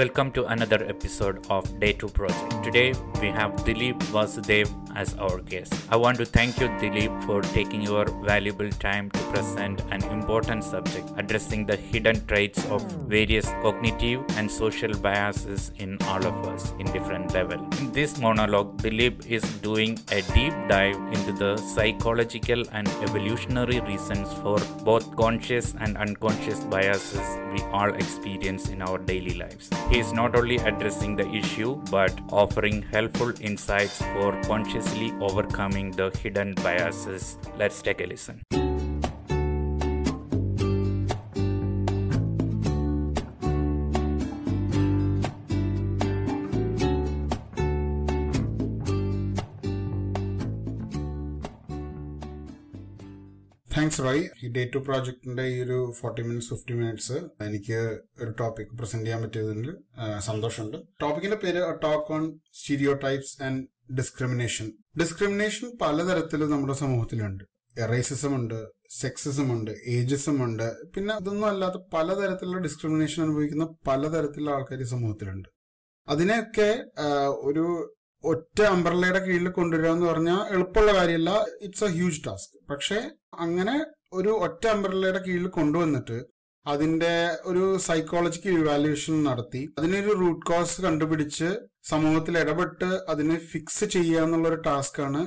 Welcome to another episode of Day 2 Project. Today we have Dilip Vasudev as our guest. I want to thank you, Dilip, for taking your valuable time to present an important subject addressing the hidden traits of various cognitive and social biases in all of us in different levels. In this monologue, Dilip is doing a deep dive into the psychological and evolutionary reasons for both conscious and unconscious biases we all experience in our daily lives. He is not only addressing the issue but offering helpful insights for consciously overcoming the hidden biases. Let's take a listen. Thanks Roy ഈ day to പ്രോജക്റ്റിന്റെ ഈ ഒരു forty minutes fifty minutes എനിക്ക് ഒരു topic present ചെയ്യാൻ പറ്റിയതിൽ സന്തോഷമുണ്ട് ടോപ്പിക്കിന്റെ പേര് talk on stereotypes and discrimination discrimination പലതരത്തിലും നമ്മുടെ സമൂഹത്തിലുണ്ട് റേസിസം ഉണ്ട് സെക്സിസം ഉണ്ട് ഏജിസം ഉണ്ട് പിന്നെ അതൊന്നും അല്ലാത്ത പലതരത്തിലുള്ള ഡിസ്ക്രിമിനേഷൻ അനുഭവിക്കുന്ന പലതരത്തിലുള്ള ആൾക്കാർ ഈ സമൂഹത്തിലുണ്ട് അതിനെയൊക്കെ ഒരു ഒറ്റ അംബ്രല്ലയുടെ കീഴിൽ കൊണ്ടുവരിക എന്ന് പറഞ്ഞാൽ എളുപ്പമുള്ള കാര്യമല്ല ഇറ്റ്സ് എ ഹ്യൂജ് ടാസ്ക് പക്ഷേ അങ്ങനെ ഒരു ഒറ്റ അംബ്രല്ലയുടെ കീഴിൽ കൊണ്ടുവന്നിട്ട് അതിന്റെ ഒരു സൈക്കോളജിക്കൽ ഇവാലുവേഷൻ നടത്തി അതിനൊരു റൂട്ട് കോസ് കണ്ടുപിടിച്ച് സമൂഹത്തിൽ ഇടപെട്ട് അതിനെ ഫിക്സ് ചെയ്യുക എന്നുള്ള ഒരു ടാസ്ക്കാണ്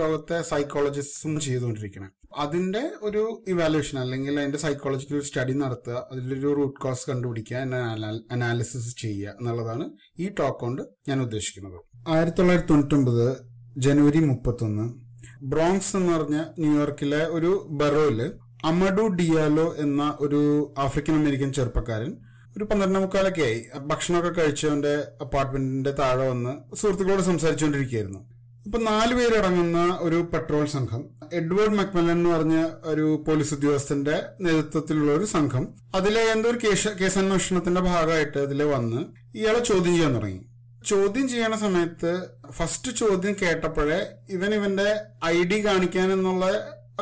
ലോകത്തെ സൈക്കോളജിസ്റ്റും ചെയ്തുകൊണ്ടിരിക്കുന്നത് അതിന്റെ ഒരു ഇവാലുവേഷൻ അല്ലെങ്കിൽ അതിന്റെ സൈക്കോളജിക്കൽ സ്റ്റഡി നടത്തുക അതിലൊരു റൂട്ട് കോസ് കണ്ടുപിടിക്കുക അനാലിസിസ് ചെയ്യുക എന്നുള്ളതാണ് ഈ ടോക്ക് കൊണ്ട് ഞാൻ ഉദ്ദേശിക്കുന്നത് ആയിരത്തി തൊള്ളായിരത്തി തൊണ്ണൂറ്റൊമ്പത് ജനുവരി മുപ്പത്തൊന്ന് ബ്രോങ്സ് എന്ന് പറഞ്ഞ ന്യൂയോർക്കിലെ ഒരു ബറോയില് അമഡു ഡിയാലോ എന്ന ഒരു ആഫ്രിക്കൻ അമേരിക്കൻ ചെറുപ്പക്കാരൻ ഒരു പന്ത്രണ്ട് മുക്കാലൊക്കെ ആയി ഭക്ഷണമൊക്കെ കഴിച്ചവന്റെ അപ്പാർട്ട്മെന്റിന്റെ താഴെ വന്ന് സുഹൃത്തുക്കളോട് സംസാരിച്ചുകൊണ്ടിരിക്കുകയായിരുന്നു അപ്പൊ നാലുപേരടങ്ങുന്ന ഒരു പെട്രോൾ സംഘം എഡ്വേർഡ് മക്മലൻ എന്ന് പറഞ്ഞ ഒരു പോലീസ് ഉദ്യോഗസ്ഥന്റെ നേതൃത്വത്തിലുള്ള ഒരു സംഘം അതിലെ എന്തോ ഒരു കേസ് കേസന്വേഷണത്തിന്റെ ഭാഗമായിട്ട് അതിൽ വന്ന് ഇയാളെ ചോദ്യം ചെയ്യാൻ തുടങ്ങി ചോദ്യം ചെയ്യണ സമയത്ത് ഫസ്റ്റ് ചോദ്യം കേട്ടപ്പോഴേ ഇവൻ ഇവന്റെ ഐ ഡി കാണിക്കാൻ എന്നുള്ള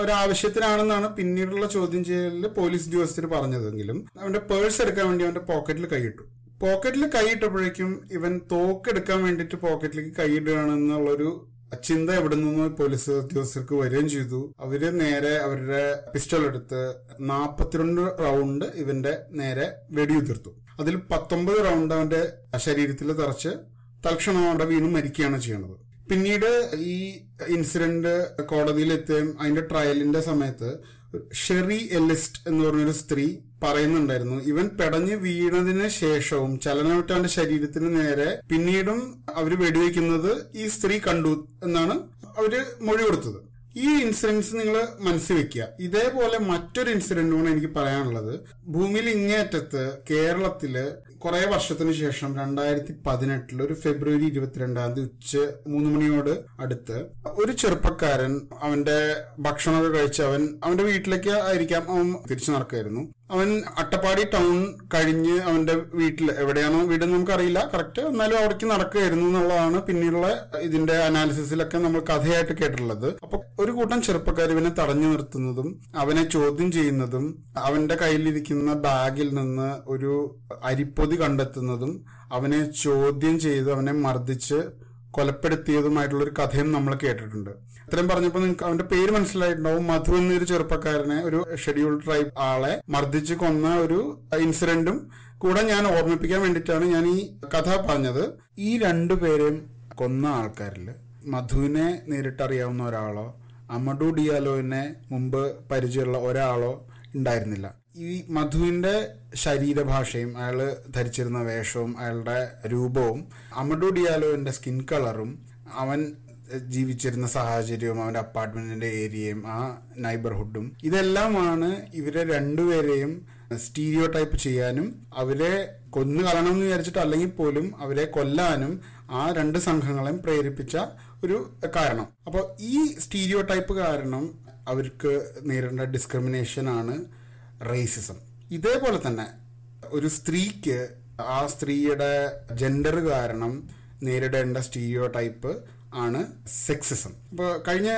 ഒരാവശ്യത്തിനാണെന്നാണ് പിന്നീടുള്ള ചോദ്യം ചെയ്യലിൽ പോലീസ് ഉദ്യോഗസ്ഥർ പറഞ്ഞതെങ്കിലും അവന്റെ പേഴ്സ് എടുക്കാൻ വേണ്ടി അവന്റെ പോക്കറ്റിൽ കൈയിട്ടു പോക്കറ്റിൽ കൈയിട്ടപ്പോഴേക്കും ഇവൻ തോക്കെടുക്കാൻ വേണ്ടിയിട്ട് പോക്കറ്റിലേക്ക് കൈയിടുകയാണെന്നുള്ളൊരു ചിന്ത എവിടെ നിന്ന് പോലീസ് ഉദ്യോഗസ്ഥർക്ക് വരികയും ചെയ്തു അവര് നേരെ അവരുടെ പിസ്റ്റൾ എടുത്ത് നാപ്പത്തിരണ്ട് റൗണ്ട് ഇവന്റെ നേരെ വെടിയുതിർത്തു അതിൽ പത്തൊമ്പത് റൗണ്ട് അവന്റെ ശരീരത്തിൽ തറച്ച് തൽക്ഷണം അവിടെ വീണ് മരിക്കുകയാണ് ചെയ്യുന്നത് പിന്നീട് ഈ ഇൻസിഡന്റ് കോടതിയിൽ എത്തിയ അതിന്റെ ട്രയലിന്റെ സമയത്ത് ഷെറി എലിസ്റ്റ് എന്ന് പറഞ്ഞൊരു സ്ത്രീ പറയുന്നുണ്ടായിരുന്നു ഇവൻ പെടഞ്ഞു വീണതിന് ശേഷവും ചലനമിട്ട് ശരീരത്തിന് നേരെ പിന്നീടും അവര് വെടിവെക്കുന്നത് ഈ സ്ത്രീ കണ്ടു എന്നാണ് അവര് മൊഴി കൊടുത്തത് ഈ ഇൻസിഡൻസ് നിങ്ങൾ മനസ്സിൽ വെക്കുക ഇതേപോലെ മറ്റൊരു ഇൻസിഡന്റുമാണ് എനിക്ക് പറയാനുള്ളത് ഭൂമിയിൽ ഇങ്ങേറ്റത്ത് കേരളത്തില് കുറെ വർഷത്തിന് ശേഷം രണ്ടായിരത്തി പതിനെട്ടിൽ ഒരു ഫെബ്രുവരി ഇരുപത്തിരണ്ടാം തീയതി ഉച്ച മൂന്ന് മണിയോട് അടുത്ത് ഒരു ചെറുപ്പക്കാരൻ അവന്റെ ഭക്ഷണമൊക്കെ കഴിച്ച് അവൻ അവന്റെ വീട്ടിലേക്ക് ആയിരിക്കാം അവൻ തിരിച്ചു നടക്കായിരുന്നു അവൻ അട്ടപ്പാടി ടൗൺ കഴിഞ്ഞ് അവന്റെ വീട്ടിൽ എവിടെയാണോ വീട് നമുക്കറിയില്ല കറക്റ്റ് എന്നാലും അവിടേക്ക് നടക്കുകയായിരുന്നു എന്നുള്ളതാണ് പിന്നീടുള്ള ഇതിന്റെ അനാലിസിസിലൊക്കെ നമ്മൾ കഥയായിട്ട് കേട്ടിട്ടുള്ളത് അപ്പൊ ഒരു കൂട്ടം ചെറുപ്പക്കാർ ഇവനെ തടഞ്ഞു നിർത്തുന്നതും അവനെ ചോദ്യം ചെയ്യുന്നതും അവന്റെ കയ്യിലിരിക്കുന്ന ബാഗിൽ നിന്ന് ഒരു അരിപ്പൊതി കണ്ടെത്തുന്നതും അവനെ ചോദ്യം ചെയ്ത് അവനെ മർദ്ദിച്ച് കൊലപ്പെടുത്തിയതുമായിട്ടുള്ള ഒരു കഥയും നമ്മൾ കേട്ടിട്ടുണ്ട് ഇത്രയും പറഞ്ഞപ്പോൾ നിങ്ങൾക്ക് അവന്റെ പേര് മനസ്സിലായിട്ടുണ്ടാവും മധു എന്നൊരു ചെറുപ്പക്കാരനെ ഒരു ഷെഡ്യൂൾ ട്രൈബ് ആളെ മർദ്ദിച്ച് കൊന്ന ഒരു ഇൻസിഡന്റും കൂടെ ഞാൻ ഓർമ്മിപ്പിക്കാൻ വേണ്ടിയിട്ടാണ് ഞാൻ ഈ കഥ പറഞ്ഞത് ഈ രണ്ടു പേരെയും കൊന്ന ആൾക്കാരിൽ മധുവിനെ നേരിട്ടറിയാവുന്ന ഒരാളോ അമഡു ഡിയാലോവിനെ മുമ്പ് പരിചയമുള്ള ഒരാളോ ഉണ്ടായിരുന്നില്ല ഈ മധുവിന്റെ ശരീരഭാഷയും അയാൾ ധരിച്ചിരുന്ന വേഷവും അയാളുടെ രൂപവും അമഡു ഡിയാലോവിന്റെ സ്കിൻ കളറും അവൻ ജീവിച്ചിരുന്ന സാഹചര്യവും അവൻ്റെ അപ്പാർട്ട്മെന്റിന്റെ ഏരിയയും ആ നൈബർഹുഡും ഇതെല്ലാമാണ് ഇവരെ രണ്ടുപേരെയും സ്റ്റീരിയോ ടൈപ്പ് ചെയ്യാനും അവരെ കൊന്നു കളണം എന്ന് വിചാരിച്ചിട്ട് അല്ലെങ്കിൽ പോലും അവരെ കൊല്ലാനും ആ രണ്ട് സംഘങ്ങളെയും പ്രേരിപ്പിച്ച ഒരു കാരണം അപ്പോൾ ഈ സ്റ്റീരിയോ ടൈപ്പ് കാരണം അവർക്ക് നേരിടേണ്ട ആണ് റേസിസം ഇതേപോലെ തന്നെ ഒരു സ്ത്രീക്ക് ആ സ്ത്രീയുടെ ജെൻഡർ കാരണം നേരിടേണ്ട സ്റ്റീരിയോ ടൈപ്പ് ആണ് സെക്സിസം അപ്പോൾ കഴിഞ്ഞ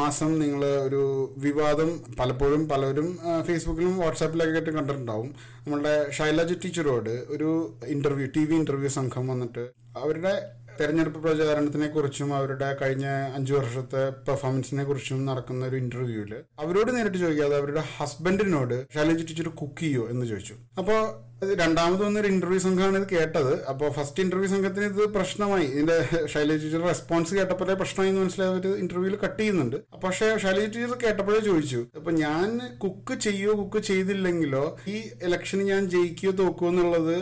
മാസം നിങ്ങൾ ഒരു വിവാദം പലപ്പോഴും പലരും ഫേസ്ബുക്കിലും വാട്സാപ്പിലൊക്കെ ആയിട്ട് കണ്ടിട്ടുണ്ടാവും നമ്മളുടെ ഷൈലജ ടീച്ചറോട് ഒരു ഇന്റർവ്യൂ ടി വി ഇന്റർവ്യൂ സംഘം വന്നിട്ട് അവരുടെ തെരഞ്ഞെടുപ്പ് പ്രചാരണത്തിനെ കുറിച്ചും അവരുടെ കഴിഞ്ഞ അഞ്ചു വർഷത്തെ പെർഫോമൻസിനെ കുറിച്ചും നടക്കുന്ന ഒരു ഇന്റർവ്യൂവില് അവരോട് നേരിട്ട് ചോദിക്കാതെ അവരുടെ ഹസ്ബൻഡിനോട് ശൈലജ ടീച്ചർ കുക്ക് ചെയ്യോ എന്ന് ചോദിച്ചു അപ്പോൾ രണ്ടാമത് ഒരു ഇന്റർവ്യൂ സംഘമാണ് ഇത് കേട്ടത് അപ്പോൾ ഫസ്റ്റ് ഇന്റർവ്യൂ സംഘത്തിന് ഇത് പ്രശ്നമായി ഇതിന്റെ ശൈലജ് ടീച്ചർ റെസ്പോൺസ് കേട്ടപ്പോഴേ പ്രശ്നമായി എന്ന് മനസ്സിലായി ഒരു ഇന്റർവ്യൂവിൽ കട്ട് ചെയ്യുന്നുണ്ട് പക്ഷേ ശൈലജ് ടീച്ചർ കേട്ടപ്പോഴേ ചോദിച്ചു അപ്പൊ ഞാൻ കുക്ക് ചെയ്യോ കുക്ക് ചെയ്തില്ലെങ്കിലോ ഈ ഇലക്ഷൻ ഞാൻ ജയിക്കുകയോ തോക്കുമോ എന്നുള്ളത്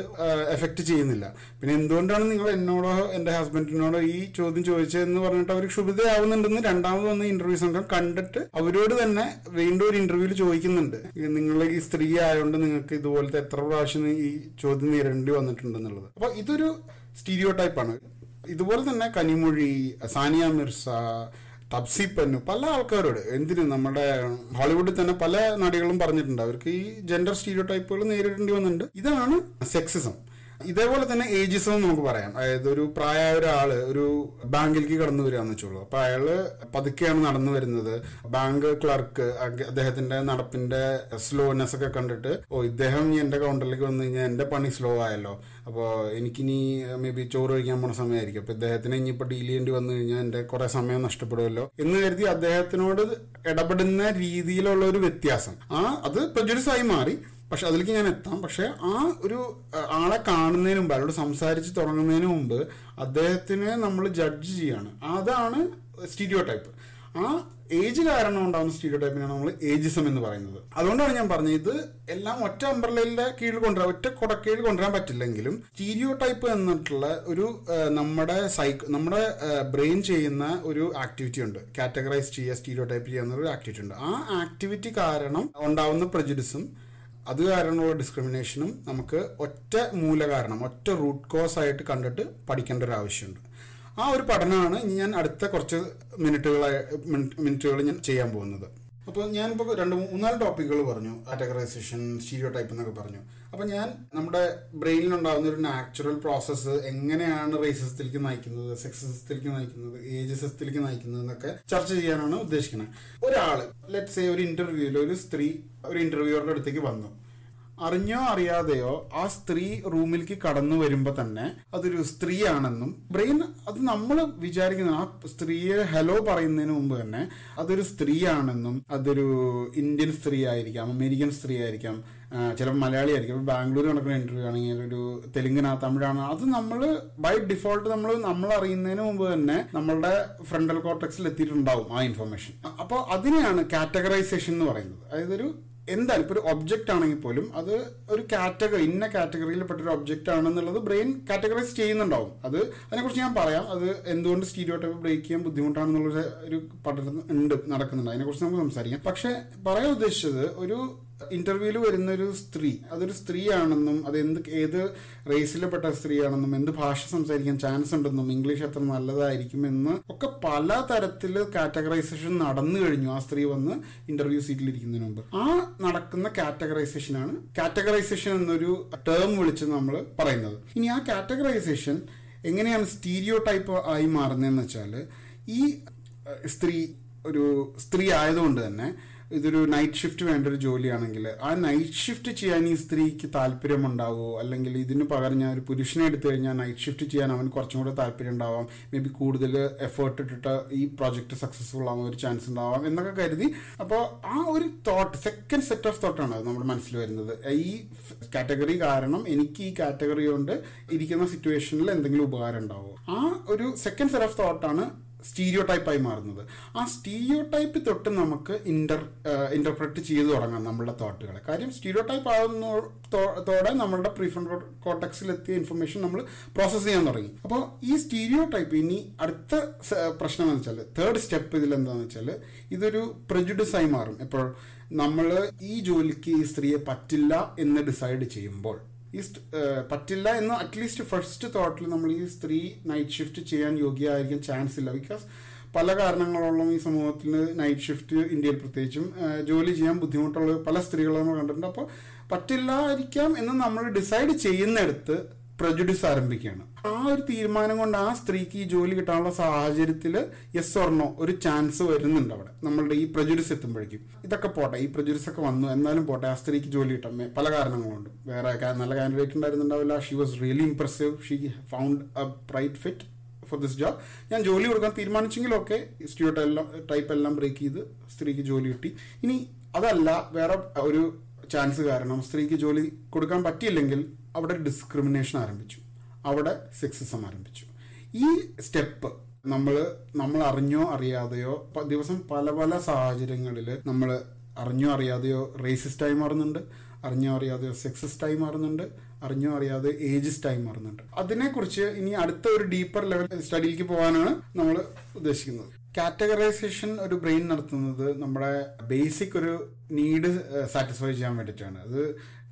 എഫക്ട് ചെയ്യുന്നില്ല പിന്നെ എന്തുകൊണ്ടാണ് നിങ്ങൾ എന്നോടോ എന്റെ ഹസ്ബൻഡിനോടോ ഈ ചോദ്യം ചോദിച്ചതെന്ന് പറഞ്ഞിട്ട് അവർ ക്ഷുഭിതയാവുന്നുണ്ടെന്ന് രണ്ടാമത് വന്ന ഇന്റർവ്യൂ സംഘം കണ്ടിട്ട് അവരോട് തന്നെ വീണ്ടും ഒരു ഇന്റർവ്യൂവിൽ ചോദിക്കുന്നുണ്ട് നിങ്ങൾ ഈ സ്ത്രീ ആയതുകൊണ്ട് നിങ്ങൾക്ക് ഇതുപോലത്തെ എത്ര പ്രാവശ്യം ഈ ചോദ്യം നേരിടേണ്ടി വന്നിട്ടുണ്ടെന്നുള്ളത് അപ്പോൾ ഇതൊരു സ്റ്റീരിയോ ടൈപ്പാണ് ഇതുപോലെ തന്നെ കനിമൊഴി സാനിയ മിർസ തപ്സി പെന്നു പല ആൾക്കാരോട് എന്തിനു നമ്മുടെ ഹോളിവുഡിൽ തന്നെ പല നടികളും പറഞ്ഞിട്ടുണ്ട് അവർക്ക് ഈ ജെൻഡർ സ്റ്റീരിയോ ടൈപ്പുകൾ നേരിടേണ്ടി വന്നിട്ടുണ്ട് ഇതാണ് സെക്സിസം ഇതേപോലെ തന്നെ ഏജിസം എന്ന് നമുക്ക് പറയാം അതായത് ഒരു പ്രായമായ ഒരാൾ ഒരു ബാങ്കിലേക്ക് കടന്നു വരികയെന്ന് വെച്ചോളൂ അപ്പോൾ അയാൾ പതുക്കെയാണ് നടന്നു വരുന്നത് ബാങ്ക് ക്ലർക്ക് അദ്ദേഹത്തിന്റെ നടപ്പിന്റെ സ്ലോനെസ് ഒക്കെ കണ്ടിട്ട് ഓ ഇദ്ദേഹം എന്റെ കൗണ്ടറിലേക്ക് വന്നു കഴിഞ്ഞാൽ എന്റെ പണി സ്ലോ ആയല്ലോ അപ്പോൾ എനിക്കിനി മേ ബി ചോറ് കഴിക്കാൻ പോണ സമയമായിരിക്കും അപ്പോൾ ഇദ്ദേഹത്തിന് ഇനിയിപ്പോൾ ഡീൽ ചെയ്യേണ്ടി വന്നു കഴിഞ്ഞാൽ എന്റെ കുറേ സമയം നഷ്ടപ്പെടുമല്ലോ എന്ന് കരുതി അദ്ദേഹത്തിനോട് ഇടപെടുന്ന രീതിയിലുള്ള ഒരു വ്യത്യാസം ആ അത് പ്രജുരിസായി മാറി പക്ഷെ അതിലേക്ക് ഞാൻ എത്താം പക്ഷെ ആ ഒരു ആളെ കാണുന്നതിന് മുമ്പ് അയാളോട് സംസാരിച്ച് തുടങ്ങുന്നതിന് മുമ്പ് അദ്ദേഹത്തിനെ നമ്മൾ ജഡ്ജ് ചെയ്യാണ് അതാണ് സ്റ്റീരിയോ ടൈപ്പ് ആ ഏജ് കാരണം ഉണ്ടാകുന്ന സ്റ്റീരിയോ ടൈപ്പിനാണ് നമ്മൾ ഏജിസം എന്ന് പറയുന്നത് അതുകൊണ്ടാണ് ഞാൻ പറഞ്ഞത് ഇത് എല്ലാം ഒറ്റ അമ്പ്രലയിലെ കീഴിൽ കൊണ്ടുവരാൻ ഒറ്റ കൊടക്കീഴിൽ കൊണ്ടുവരാൻ പറ്റില്ലെങ്കിലും സ്റ്റീരിയോ ടൈപ്പ് എന്നിട്ടുള്ള ഒരു നമ്മുടെ സൈക്ക് നമ്മുടെ ബ്രെയിൻ ചെയ്യുന്ന ഒരു ആക്ടിവിറ്റി ഉണ്ട് കാറ്റഗറൈസ് ചെയ്യുക സ്റ്റീരിയോ ടൈപ്പ് ചെയ്യുന്ന ഒരു ആക്ടിവിറ്റി ഉണ്ട് ആ ആക്ടിവിറ്റി കാരണം ഉണ്ടാവുന്ന പ്രജുഡിസും അത് കാരണമുള്ള ഡിസ്ക്രിമിനേഷനും നമുക്ക് ഒറ്റ മൂല കാരണം ഒറ്റ റൂട്ട് കോസ് ആയിട്ട് കണ്ടിട്ട് പഠിക്കേണ്ട ഒരു ആവശ്യമുണ്ട് ആ ഒരു പഠനമാണ് ഞാൻ അടുത്ത കുറച്ച് മിനിറ്റുകളായി മിനിറ്റുകൾ ഞാൻ ചെയ്യാൻ പോകുന്നത് അപ്പോൾ ഞാനിപ്പോൾ രണ്ട് മൂന്നാല് ടോപ്പിക്കുകൾ പറഞ്ഞു കാറ്റഗറൈസേഷൻ സ്റ്റീരിയോ ടൈപ്പ് എന്നൊക്കെ പറഞ്ഞു അപ്പം ഞാൻ നമ്മുടെ ബ്രെയിനിലുണ്ടാകുന്ന ഒരു നാച്ചുറൽ പ്രോസസ്സ് എങ്ങനെയാണ് റേസിസത്തിലേക്ക് നയിക്കുന്നത് സെക്സസിലേക്ക് നയിക്കുന്നത് ഏജസിലേക്ക് നയിക്കുന്നത് എന്നൊക്കെ ചർച്ച ചെയ്യാനാണ് ഉദ്ദേശിക്കുന്നത് ഒരാൾ ലെറ്റ് സേ ഒരു ഇന്റർവ്യൂവിൽ ഒരു സ്ത്രീ ഒരു ഇന്റർവ്യൂവറുടെ അടുത്തേക്ക് വന്നു അറിഞ്ഞോ അറിയാതെയോ ആ സ്ത്രീ റൂമിലേക്ക് കടന്നു വരുമ്പോൾ തന്നെ അതൊരു സ്ത്രീയാണെന്നും ബ്രെയിൻ അത് നമ്മൾ വിചാരിക്കുന്ന ആ സ്ത്രീയെ ഹലോ പറയുന്നതിന് മുമ്പ് തന്നെ അതൊരു സ്ത്രീയാണെന്നും അതൊരു ഇന്ത്യൻ സ്ത്രീ ആയിരിക്കാം അമേരിക്കൻ സ്ത്രീ ആയിരിക്കാം ചിലപ്പോൾ മലയാളി ആയിരിക്കും ഇപ്പോൾ ബാംഗ്ലൂർ നടക്കുന്ന ഇൻ്റർവ്യൂ ആണെങ്കിൽ ഒരു തെലുങ്കനാ തമിഴാണ് അത് നമ്മൾ ബൈ ഡിഫോൾട്ട് നമ്മൾ നമ്മൾ അറിയുന്നതിന് മുമ്പ് തന്നെ നമ്മളുടെ ഫ്രണ്ടൽ കോർട്ടക്സിൽ എത്തിയിട്ടുണ്ടാവും ആ ഇൻഫർമേഷൻ അപ്പോൾ അതിനെയാണ് കാറ്റഗറൈസേഷൻ എന്ന് പറയുന്നത് അതായത് ഒരു എന്തായാലും ഇപ്പോൾ ഒരു ഒബ്ജക്റ്റ് ആണെങ്കിൽ പോലും അത് ഒരു കാറ്റഗറി ഇന്ന കാറ്റഗറിയിൽ ഒരു ഒബ്ജക്റ്റ് ആണെന്നുള്ളത് ബ്രെയിൻ കാറ്റഗറൈസ് ചെയ്യുന്നുണ്ടാവും അത് അതിനെക്കുറിച്ച് ഞാൻ പറയാം അത് എന്തുകൊണ്ട് സ്റ്റീരിയോ ടൈപ്പ് ബ്രേക്ക് ചെയ്യാൻ ബുദ്ധിമുട്ടാണെന്നുള്ള ഒരു പഠനം ഉണ്ട് നടക്കുന്നുണ്ട് അതിനെക്കുറിച്ച് നമുക്ക് സംസാരിക്കാം പക്ഷേ പറയാൻ ഉദ്ദേശിച്ചത് ഒരു ഇന്റർവ്യൂവിൽ വരുന്നൊരു സ്ത്രീ അതൊരു സ്ത്രീയാണെന്നും അത് എന്ത് ഏത് റേസിൽപ്പെട്ട സ്ത്രീയാണെന്നും എന്ത് ഭാഷ സംസാരിക്കാൻ ചാൻസ് ഉണ്ടെന്നും ഇംഗ്ലീഷ് അത്ര നല്ലതായിരിക്കും എന്ന് ഒക്കെ പല തരത്തിൽ കാറ്റഗറൈസേഷൻ നടന്നു കഴിഞ്ഞു ആ സ്ത്രീ വന്ന് ഇന്റർവ്യൂ സീറ്റിൽ ഇരിക്കുന്നതിന് മുമ്പ് ആ നടക്കുന്ന കാറ്റഗറൈസേഷനാണ് കാറ്റഗറൈസേഷൻ എന്നൊരു ടേം വിളിച്ച് നമ്മൾ പറയുന്നത് ഇനി ആ കാറ്റഗറൈസേഷൻ എങ്ങനെയാണ് സ്റ്റീരിയോ ടൈപ്പ് ആയി മാറുന്നതെന്ന് വെച്ചാൽ ഈ സ്ത്രീ ഒരു സ്ത്രീ ആയതുകൊണ്ട് തന്നെ ഇതൊരു നൈറ്റ് ഷിഫ്റ്റ് വേണ്ട ഒരു ജോലിയാണെങ്കിൽ ആ നൈറ്റ് ഷിഫ്റ്റ് ചെയ്യാൻ ഈ സ്ത്രീക്ക് താല്പര്യമുണ്ടാവുമോ അല്ലെങ്കിൽ ഇതിന് പകരം ഞാൻ ഒരു പുരുഷനെ എടുത്തു കഴിഞ്ഞാൽ നൈറ്റ് ഷിഫ്റ്റ് ചെയ്യാൻ അവൻ കുറച്ചും കൂടെ താല്പര്യം ഉണ്ടാവാം മേ ബി കൂടുതൽ എഫേർട്ട് ഇട്ടിട്ട് ഈ പ്രോജക്റ്റ് സക്സസ്ഫുൾ ആവാൻ ഒരു ചാൻസ് ഉണ്ടാവാം എന്നൊക്കെ കരുതി അപ്പോൾ ആ ഒരു തോട്ട് സെക്കൻഡ് സെറ്റ് ഓഫ് തോട്ടാണ് നമ്മുടെ മനസ്സിൽ വരുന്നത് ഈ കാറ്റഗറി കാരണം എനിക്ക് ഈ കാറ്റഗറി കൊണ്ട് ഇരിക്കുന്ന സിറ്റുവേഷനിൽ എന്തെങ്കിലും ഉപകാരം ഉണ്ടാവുമോ ആ ഒരു സെക്കൻഡ് സെറ്റ് ഓഫ് തോട്ടാണ് സ്റ്റീരിയോ ടൈപ്പായി മാറുന്നത് ആ സ്റ്റീരിയോ ടൈപ്പ് തൊട്ട് നമുക്ക് ഇൻ്റർ ഇൻ്റർപ്രറ്റ് ചെയ്ത് തുടങ്ങാം നമ്മളുടെ തോട്ടുകളെ കാര്യം സ്റ്റീരിയോ ടൈപ്പ് ആകുന്നതോടെ നമ്മളുടെ പ്രീഫ്രണ്ട് കോട്ടക്സിലെത്തിയ ഇൻഫർമേഷൻ നമ്മൾ പ്രോസസ്സ് ചെയ്യാൻ തുടങ്ങി അപ്പോൾ ഈ സ്റ്റീരിയോ ടൈപ്പ് ഇനി അടുത്ത പ്രശ്നം എന്ന് വെച്ചാൽ തേർഡ് സ്റ്റെപ്പ് ഇതിൽ എന്താണെന്ന് വെച്ചാൽ ഇതൊരു പ്രജുഡിസായി മാറും ഇപ്പോൾ നമ്മൾ ഈ ജോലിക്ക് ഈ സ്ത്രീയെ പറ്റില്ല എന്ന് ഡിസൈഡ് ചെയ്യുമ്പോൾ ഈ പറ്റില്ല എന്ന് അറ്റ്ലീസ്റ്റ് ഫസ്റ്റ് തോട്ടിൽ നമ്മൾ ഈ സ്ത്രീ നൈറ്റ് ഷിഫ്റ്റ് ചെയ്യാൻ യോഗ്യമായിരിക്കാൻ ചാൻസ് ഇല്ല ബിക്കോസ് പല കാരണങ്ങളോളം ഈ സമൂഹത്തിൽ നൈറ്റ് ഷിഫ്റ്റ് ഇന്ത്യയിൽ പ്രത്യേകിച്ചും ജോലി ചെയ്യാൻ ബുദ്ധിമുട്ടുള്ള പല സ്ത്രീകളും നമ്മൾ കണ്ടിട്ടുണ്ട് അപ്പോൾ പറ്റില്ലായിരിക്കാം എന്ന് നമ്മൾ ഡിസൈഡ് ചെയ്യുന്നിടത്ത് പ്രജുഡിസ് ആരംഭിക്കുകയാണ് ആ ഒരു തീരുമാനം കൊണ്ട് ആ സ്ത്രീക്ക് ഈ ജോലി കിട്ടാനുള്ള സാഹചര്യത്തിൽ യെസ് ഓർണോ ഒരു ചാൻസ് വരുന്നുണ്ട് അവിടെ നമ്മളുടെ ഈ പ്രജുഡിസ് എത്തുമ്പോഴേക്കും ഇതൊക്കെ പോട്ടെ ഈ പ്രജുഡിസ് ഒക്കെ വന്നു എന്നാലും പോട്ടെ ആ സ്ത്രീക്ക് ജോലി കിട്ടാൻ പല കാരണങ്ങളുണ്ട് വേറെ നല്ല കാൻഡിഡേറ്റ് ഉണ്ടായിരുന്നുണ്ടാവില്ല she was really impressive she found a bright fit for this job ഞാൻ ജോലി കൊടുക്കാൻ ഒക്കെ സ്റ്റിയോ എല്ലാം ടൈപ്പ് എല്ലാം ബ്രേക്ക് ചെയ്ത് സ്ത്രീക്ക് ജോലി കിട്ടി ഇനി അതല്ല വേറെ ഒരു ചാൻസ് കാരണം സ്ത്രീക്ക് ജോലി കൊടുക്കാൻ പറ്റിയില്ലെങ്കിൽ അവിടെ ഡിസ്ക്രിമിനേഷൻ ആരംഭിച്ചു അവിടെ സെക്സിസം ആരംഭിച്ചു ഈ സ്റ്റെപ്പ് നമ്മൾ നമ്മൾ അറിഞ്ഞോ അറിയാതെയോ ദിവസം പല പല സാഹചര്യങ്ങളിൽ നമ്മൾ അറിഞ്ഞോ അറിയാതെയോ റേസിസ്റ്റായി മാറുന്നുണ്ട് അറിഞ്ഞോ അറിയാതെയോ സെക്സിസ്റ്റായി മാറുന്നുണ്ട് അറിഞ്ഞോ അറിയാതെ ഏജിസ്റ്റായി മാറുന്നുണ്ട് അതിനെക്കുറിച്ച് ഇനി അടുത്ത ഒരു ഡീപ്പർ ലെവൽ സ്റ്റഡിയിലേക്ക് പോകാനാണ് നമ്മൾ ഉദ്ദേശിക്കുന്നത് കാറ്റഗറൈസേഷൻ ഒരു ബ്രെയിൻ നടത്തുന്നത് നമ്മുടെ ബേസിക് ഒരു നീഡ് സാറ്റിസ്ഫൈ uh, ചെയ്യാൻ വേണ്ടിയിട്ടാണ് അത്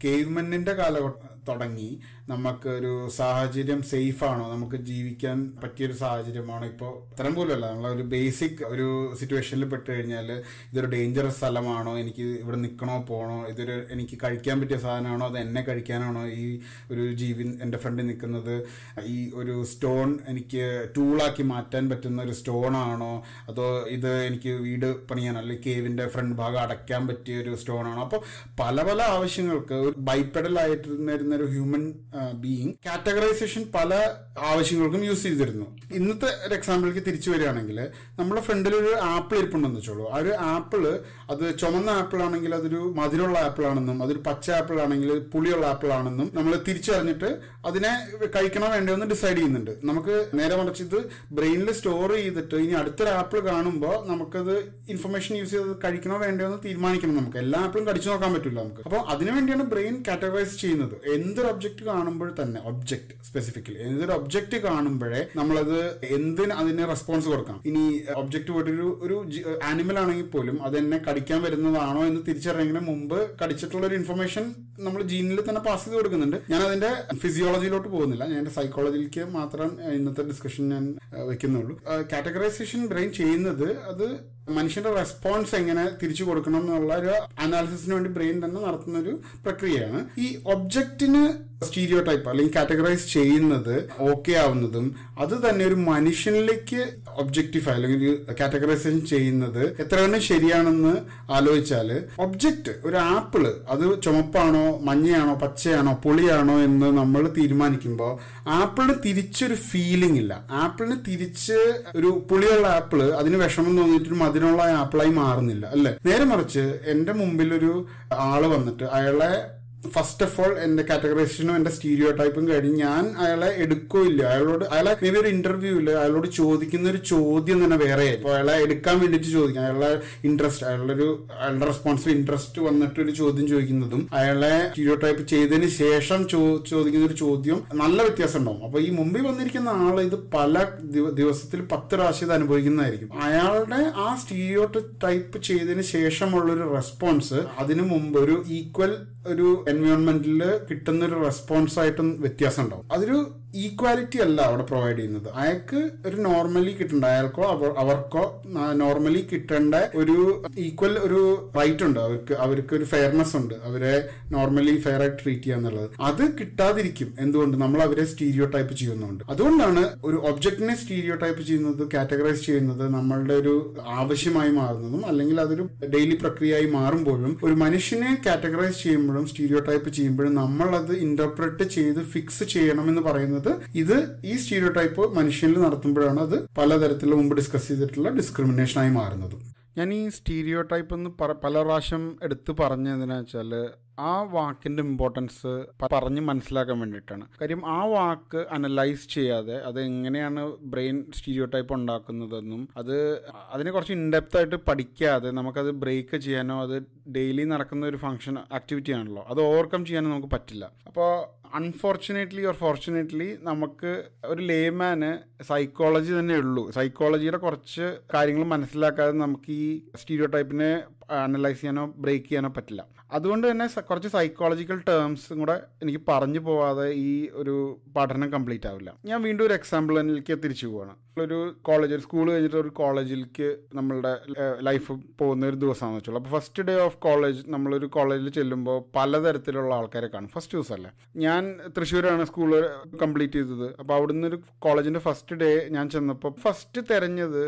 കേവ്മെന്റിന്റെ കാലഘട്ടം തുടങ്ങി നമുക്ക് ഒരു സാഹചര്യം സേഫ് ആണോ നമുക്ക് ജീവിക്കാൻ പറ്റിയൊരു സാഹചര്യമാണോ ഇപ്പോൾ അത്തരം പോലുമല്ല നമ്മൾ ഒരു ബേസിക് ഒരു സിറ്റുവേഷനിൽ പെട്ട് കഴിഞ്ഞാൽ ഇതൊരു ഡേഞ്ചറസ് സ്ഥലമാണോ എനിക്ക് ഇവിടെ നിൽക്കണോ പോകണോ ഇതൊരു എനിക്ക് കഴിക്കാൻ പറ്റിയ സാധനമാണോ അത് എന്നെ കഴിക്കാനാണോ ഈ ഒരു ജീവി എൻ്റെ ഫ്രണ്ടിൽ നിൽക്കുന്നത് ഈ ഒരു സ്റ്റോൺ എനിക്ക് ടൂളാക്കി മാറ്റാൻ പറ്റുന്ന ഒരു സ്റ്റോൺ ആണോ അതോ ഇത് എനിക്ക് വീട് പണിയാനോ അല്ലെങ്കിൽ കേവിൻ്റെ ഫ്രണ്ട് ഭാഗം അടയ്ക്കാൻ പറ്റും പറ്റിയ ഒരു ആണ് അപ്പോൾ പല പല ആവശ്യങ്ങൾക്ക് ഒരു ബൈപ്പെഡൽ ആയിട്ടിരുന്ന ഒരു ഹ്യൂമൻ ബീയിങ് കാറ്റഗറൈസേഷൻ പല ആവശ്യങ്ങൾക്കും യൂസ് ചെയ്തിരുന്നു ഇന്നത്തെ ഒരു എക്സാമ്പിളിലേക്ക് തിരിച്ചു വരികയാണെങ്കിൽ നമ്മുടെ ഫ്രണ്ടിൽ ഒരു ആപ്പിൾ ഇരിപ്പുണ്ടെന്ന് വെച്ചോളൂ ആ ഒരു ആപ്പിൾ അത് ചുമന്ന ആപ്പിൾ ആണെങ്കിൽ അതൊരു മധുരമുള്ള ആപ്പിൾ ആണെന്നും അതൊരു പച്ച ആപ്പിൾ ആണെങ്കിൽ പുളിയുള്ള ആപ്പിൾ ആണെന്നും നമ്മൾ തിരിച്ചറിഞ്ഞിട്ട് അതിനെ കഴിക്കണോ വേണ്ടോ എന്ന് ഡിസൈഡ് ചെയ്യുന്നുണ്ട് നമുക്ക് നേരെ മറിച്ച് ഇത് ബ്രെയിനിൽ സ്റ്റോർ ചെയ്തിട്ട് ഇനി അടുത്തൊരു ആപ്പിൾ കാണുമ്പോൾ നമുക്കത് ഇൻഫർമേഷൻ യൂസ് ചെയ്ത് കഴിക്കണോ വേണ്ടോ എന്ന് തീരുമാനിക്കണം നമുക്ക് എല്ലാ ആപ്പിളും കടിച്ചു നോക്കാൻ പറ്റില്ല നമുക്ക് അപ്പോൾ അതിനുവേണ്ടിയാണ് ബ്രെയിൻ കാറ്റഗറൈസ് ചെയ്യുന്നത് എന്തൊരു ഒബ്ജക്റ്റ് കാണുമ്പോൾ തന്നെ ഒബ്ജക്റ്റ് സ്പെസിഫിക്കലി എന്തൊരു ഒബ്ജക്റ്റ് കാണുമ്പോഴേ നമ്മളത് എന്തിന് അതിന് റെസ്പോൺസ് കൊടുക്കണം ഇനി ഒബ്ജക്റ്റ് പോയിട്ട് ഒരു ആനിമൽ ആണെങ്കിൽ പോലും അത് എന്നെ കടിക്കാൻ വരുന്നതാണോ എന്ന് തിരിച്ചറിയുന്നതിന് മുമ്പ് കടിച്ചിട്ടുള്ള ഒരു ഇൻഫർമേഷൻ നമ്മൾ ജീനിൽ തന്നെ പാസ് ചെയ്ത് കൊടുക്കുന്നുണ്ട് ഞാൻ അതിന്റെ ഫിസിയോളജിയിലോട്ട് പോകുന്നില്ല ഞാൻ എന്റെ സൈക്കോളജിക്ക് മാത്രം ഇന്നത്തെ ഡിസ്കഷൻ ഞാൻ വെക്കുന്നുള്ളൂ കാറ്റഗറൈസേഷൻ ബ്രെയിൻ ചെയ്യുന്നത് അത് മനുഷ്യന്റെ റെസ്പോൺസ് എങ്ങനെ തിരിച്ചു കൊടുക്കണം എന്നുള്ള ഒരു അനാലിസിസിന് വേണ്ടി ബ്രെയിൻ തന്നെ നടത്തുന്ന ഒരു പ്രക്രിയയാണ് ഈ ഒബ്ജക്റ്റിന് സ്റ്റീരിയോ ടൈപ്പ് അല്ലെങ്കിൽ കാറ്റഗറൈസ് ചെയ്യുന്നത് ഓക്കെ ആവുന്നതും അത് തന്നെ ഒരു മനുഷ്യനിലേക്ക് ആയി അല്ലെങ്കിൽ കാറ്റഗറൈസേഷൻ ചെയ്യുന്നത് എത്ര തന്നെ ശരിയാണെന്ന് ആലോചിച്ചാൽ ഒബ്ജക്റ്റ് ഒരു ആപ്പിള് അത് ചുമപ്പാണോ മഞ്ഞയാണോ പച്ചയാണോ പുളിയാണോ എന്ന് നമ്മൾ തീരുമാനിക്കുമ്പോൾ ആപ്പിളിന് തിരിച്ചൊരു ഫീലിംഗ് ഇല്ല ആപ്പിളിന് തിരിച്ച് ഒരു പുളിയുള്ള ആപ്പിള് അതിന് വിഷമം തോന്നിയിട്ടൊരു മതിനുള്ള ആപ്പിളായി മാറുന്നില്ല അല്ലേ നേരെ മറിച്ച് എൻ്റെ മുമ്പിൽ ഒരു ആള് വന്നിട്ട് അയാളെ ഫസ്റ്റ് ഓഫ് ഓൾ എന്റെ കാറ്റഗറൈസേഷനും എന്റെ സ്റ്റീരിയോ ടൈപ്പും കഴിഞ്ഞ് ഞാൻ അയാളെ എടുക്കില്ല അയാളോട് അയാളെ മേ ബി ഒരു ഇല്ല അയാളോട് ചോദിക്കുന്ന ഒരു ചോദ്യം തന്നെ വേറെ അപ്പോൾ അയാളെ എടുക്കാൻ വേണ്ടിട്ട് ചോദിക്കാം അയാളെ ഇൻട്രസ്റ്റ് അയാളുടെ ഒരു അയാളുടെ റെസ്പോൺസിൽ ഇൻട്രസ്റ്റ് വന്നിട്ട് ഒരു ചോദ്യം ചോദിക്കുന്നതും അയാളെ സ്റ്റീരിയോ ടൈപ്പ് ചെയ്തതിന് ശേഷം ചോദിക്കുന്ന ഒരു ചോദ്യം നല്ല വ്യത്യാസം ഉണ്ടാവും അപ്പോൾ ഈ മുമ്പിൽ വന്നിരിക്കുന്ന ആൾ ഇത് പല ദിവസത്തിൽ പത്ത് പ്രാവശ്യം ഇത് അനുഭവിക്കുന്നതായിരിക്കും അയാളുടെ ആ സ്റ്റീരിയോ ടൈപ്പ് ചെയ്തതിന് ശേഷമുള്ള ഒരു റെസ്പോൺസ് അതിനു മുമ്പ് ഒരു ഈക്വൽ ഒരു എൻവയോൺമെന്റിൽ കിട്ടുന്ന ഒരു റെസ്പോൺസ് ആയിട്ടും വ്യത്യാസം ഉണ്ടാവും അതൊരു ഈക്വാലിറ്റി അല്ല അവിടെ പ്രൊവൈഡ് ചെയ്യുന്നത് അയാൾക്ക് ഒരു നോർമലി കിട്ടേണ്ട അയാൾക്കോ അവർക്കോ നോർമലി കിട്ടേണ്ട ഒരു ഈക്വൽ ഒരു റൈറ്റ് ഉണ്ട് അവർക്ക് അവർക്ക് ഒരു ഫെയർനെസ് ഉണ്ട് അവരെ നോർമലി ഫെയർ ആയിട്ട് ട്രീറ്റ് ചെയ്യുക എന്നുള്ളത് അത് കിട്ടാതിരിക്കും എന്തുകൊണ്ട് നമ്മൾ അവരെ സ്റ്റീരിയോ ടൈപ്പ് ചെയ്യുന്നുണ്ട് അതുകൊണ്ടാണ് ഒരു ഒബ്ജക്റ്റിനെ സ്റ്റീരിയോ ടൈപ്പ് ചെയ്യുന്നത് കാറ്റഗറൈസ് ചെയ്യുന്നത് നമ്മളുടെ ഒരു ആവശ്യമായി മാറുന്നതും അല്ലെങ്കിൽ അതൊരു ഡെയിലി പ്രക്രിയയായി മാറുമ്പോഴും ഒരു മനുഷ്യനെ കാറ്റഗറൈസ് ചെയ്യുമ്പോഴും സ്റ്റീരിയോ ടൈപ്പ് ചെയ്യുമ്പോഴും അത് ഇന്റർപ്രറ്റ് ചെയ്ത് ഫിക്സ് ചെയ്യണം എന്ന് പറയുന്നത് പറയുന്നത് ഇത് ഈ സ്റ്റീരിയോ ടൈപ്പ് മനുഷ്യനിൽ നടത്തുമ്പോഴാണ് അത് പലതരത്തിലുള്ള മുമ്പ് ഡിസ്കസ് ചെയ്തിട്ടുള്ള ഡിസ്ക്രിമിനേഷനായി മാറുന്നത് ഞാൻ ഈ സ്റ്റീരിയോ ടൈപ്പ് എന്ന് പല പ്രാവശ്യം എടുത്തു പറഞ്ഞതെന്നു വെച്ചാൽ ആ വാക്കിന്റെ ഇമ്പോർട്ടൻസ് പറഞ്ഞ് മനസ്സിലാക്കാൻ വേണ്ടിയിട്ടാണ് കാര്യം ആ വാക്ക് അനലൈസ് ചെയ്യാതെ അത് എങ്ങനെയാണ് ബ്രെയിൻ സ്റ്റീരിയോ ടൈപ്പ് ഉണ്ടാക്കുന്നതെന്നും അത് അതിനെ കുറച്ച് ഇൻഡെപ്ത് ആയിട്ട് പഠിക്കാതെ നമുക്കത് ബ്രേക്ക് ചെയ്യാനോ അത് ഡെയിലി നടക്കുന്ന ഒരു ഫങ്ഷൻ ആക്ടിവിറ്റി ആണല്ലോ അത് ഓവർകം ചെയ്യാനോ നമുക്ക് പറ്റില്ല അപ്പോൾ അൺഫോർച്ചുനേറ്റ്ലി ഓർ ഫോർച്ചുനേറ്റ്ലി നമുക്ക് ഒരു ലേമാന് സൈക്കോളജി തന്നെ ഉള്ളൂ സൈക്കോളജിയുടെ കുറച്ച് കാര്യങ്ങൾ മനസ്സിലാക്കാതെ നമുക്ക് ഈ സ്റ്റീരിയോ ടൈപ്പിനെ അനലൈസ് ചെയ്യാനോ ബ്രേക്ക് ചെയ്യാനോ പറ്റില്ല അതുകൊണ്ട് തന്നെ കുറച്ച് സൈക്കോളജിക്കൽ ടേംസും കൂടെ എനിക്ക് പറഞ്ഞു പോവാതെ ഈ ഒരു പഠനം കംപ്ലീറ്റ് ആവില്ല ഞാൻ വീണ്ടും ഒരു എക്സാമ്പിളിലേക്ക് തിരിച്ചു പോവാണ് ഒരു കോളേജ് ഒരു സ്കൂൾ കഴിഞ്ഞിട്ട് ഒരു കോളേജിലേക്ക് നമ്മളുടെ ലൈഫ് പോകുന്ന ഒരു ദിവസമാണെന്ന് വെച്ചോളൂ അപ്പോൾ ഫസ്റ്റ് ഡേ ഓഫ് കോളേജ് നമ്മളൊരു കോളേജിൽ ചെല്ലുമ്പോൾ പലതരത്തിലുള്ള ആൾക്കാരെ കാണും ഫസ്റ്റ് ദിവസമല്ലേ ഞാൻ തൃശ്ശൂരാണ് സ്കൂൾ കംപ്ലീറ്റ് ചെയ്തത് അപ്പോൾ അവിടുന്ന് ഒരു കോളേജിൻ്റെ ഫസ്റ്റ് ഡേ ഞാൻ ചെന്നപ്പോൾ ഫസ്റ്റ് തിരഞ്ഞത്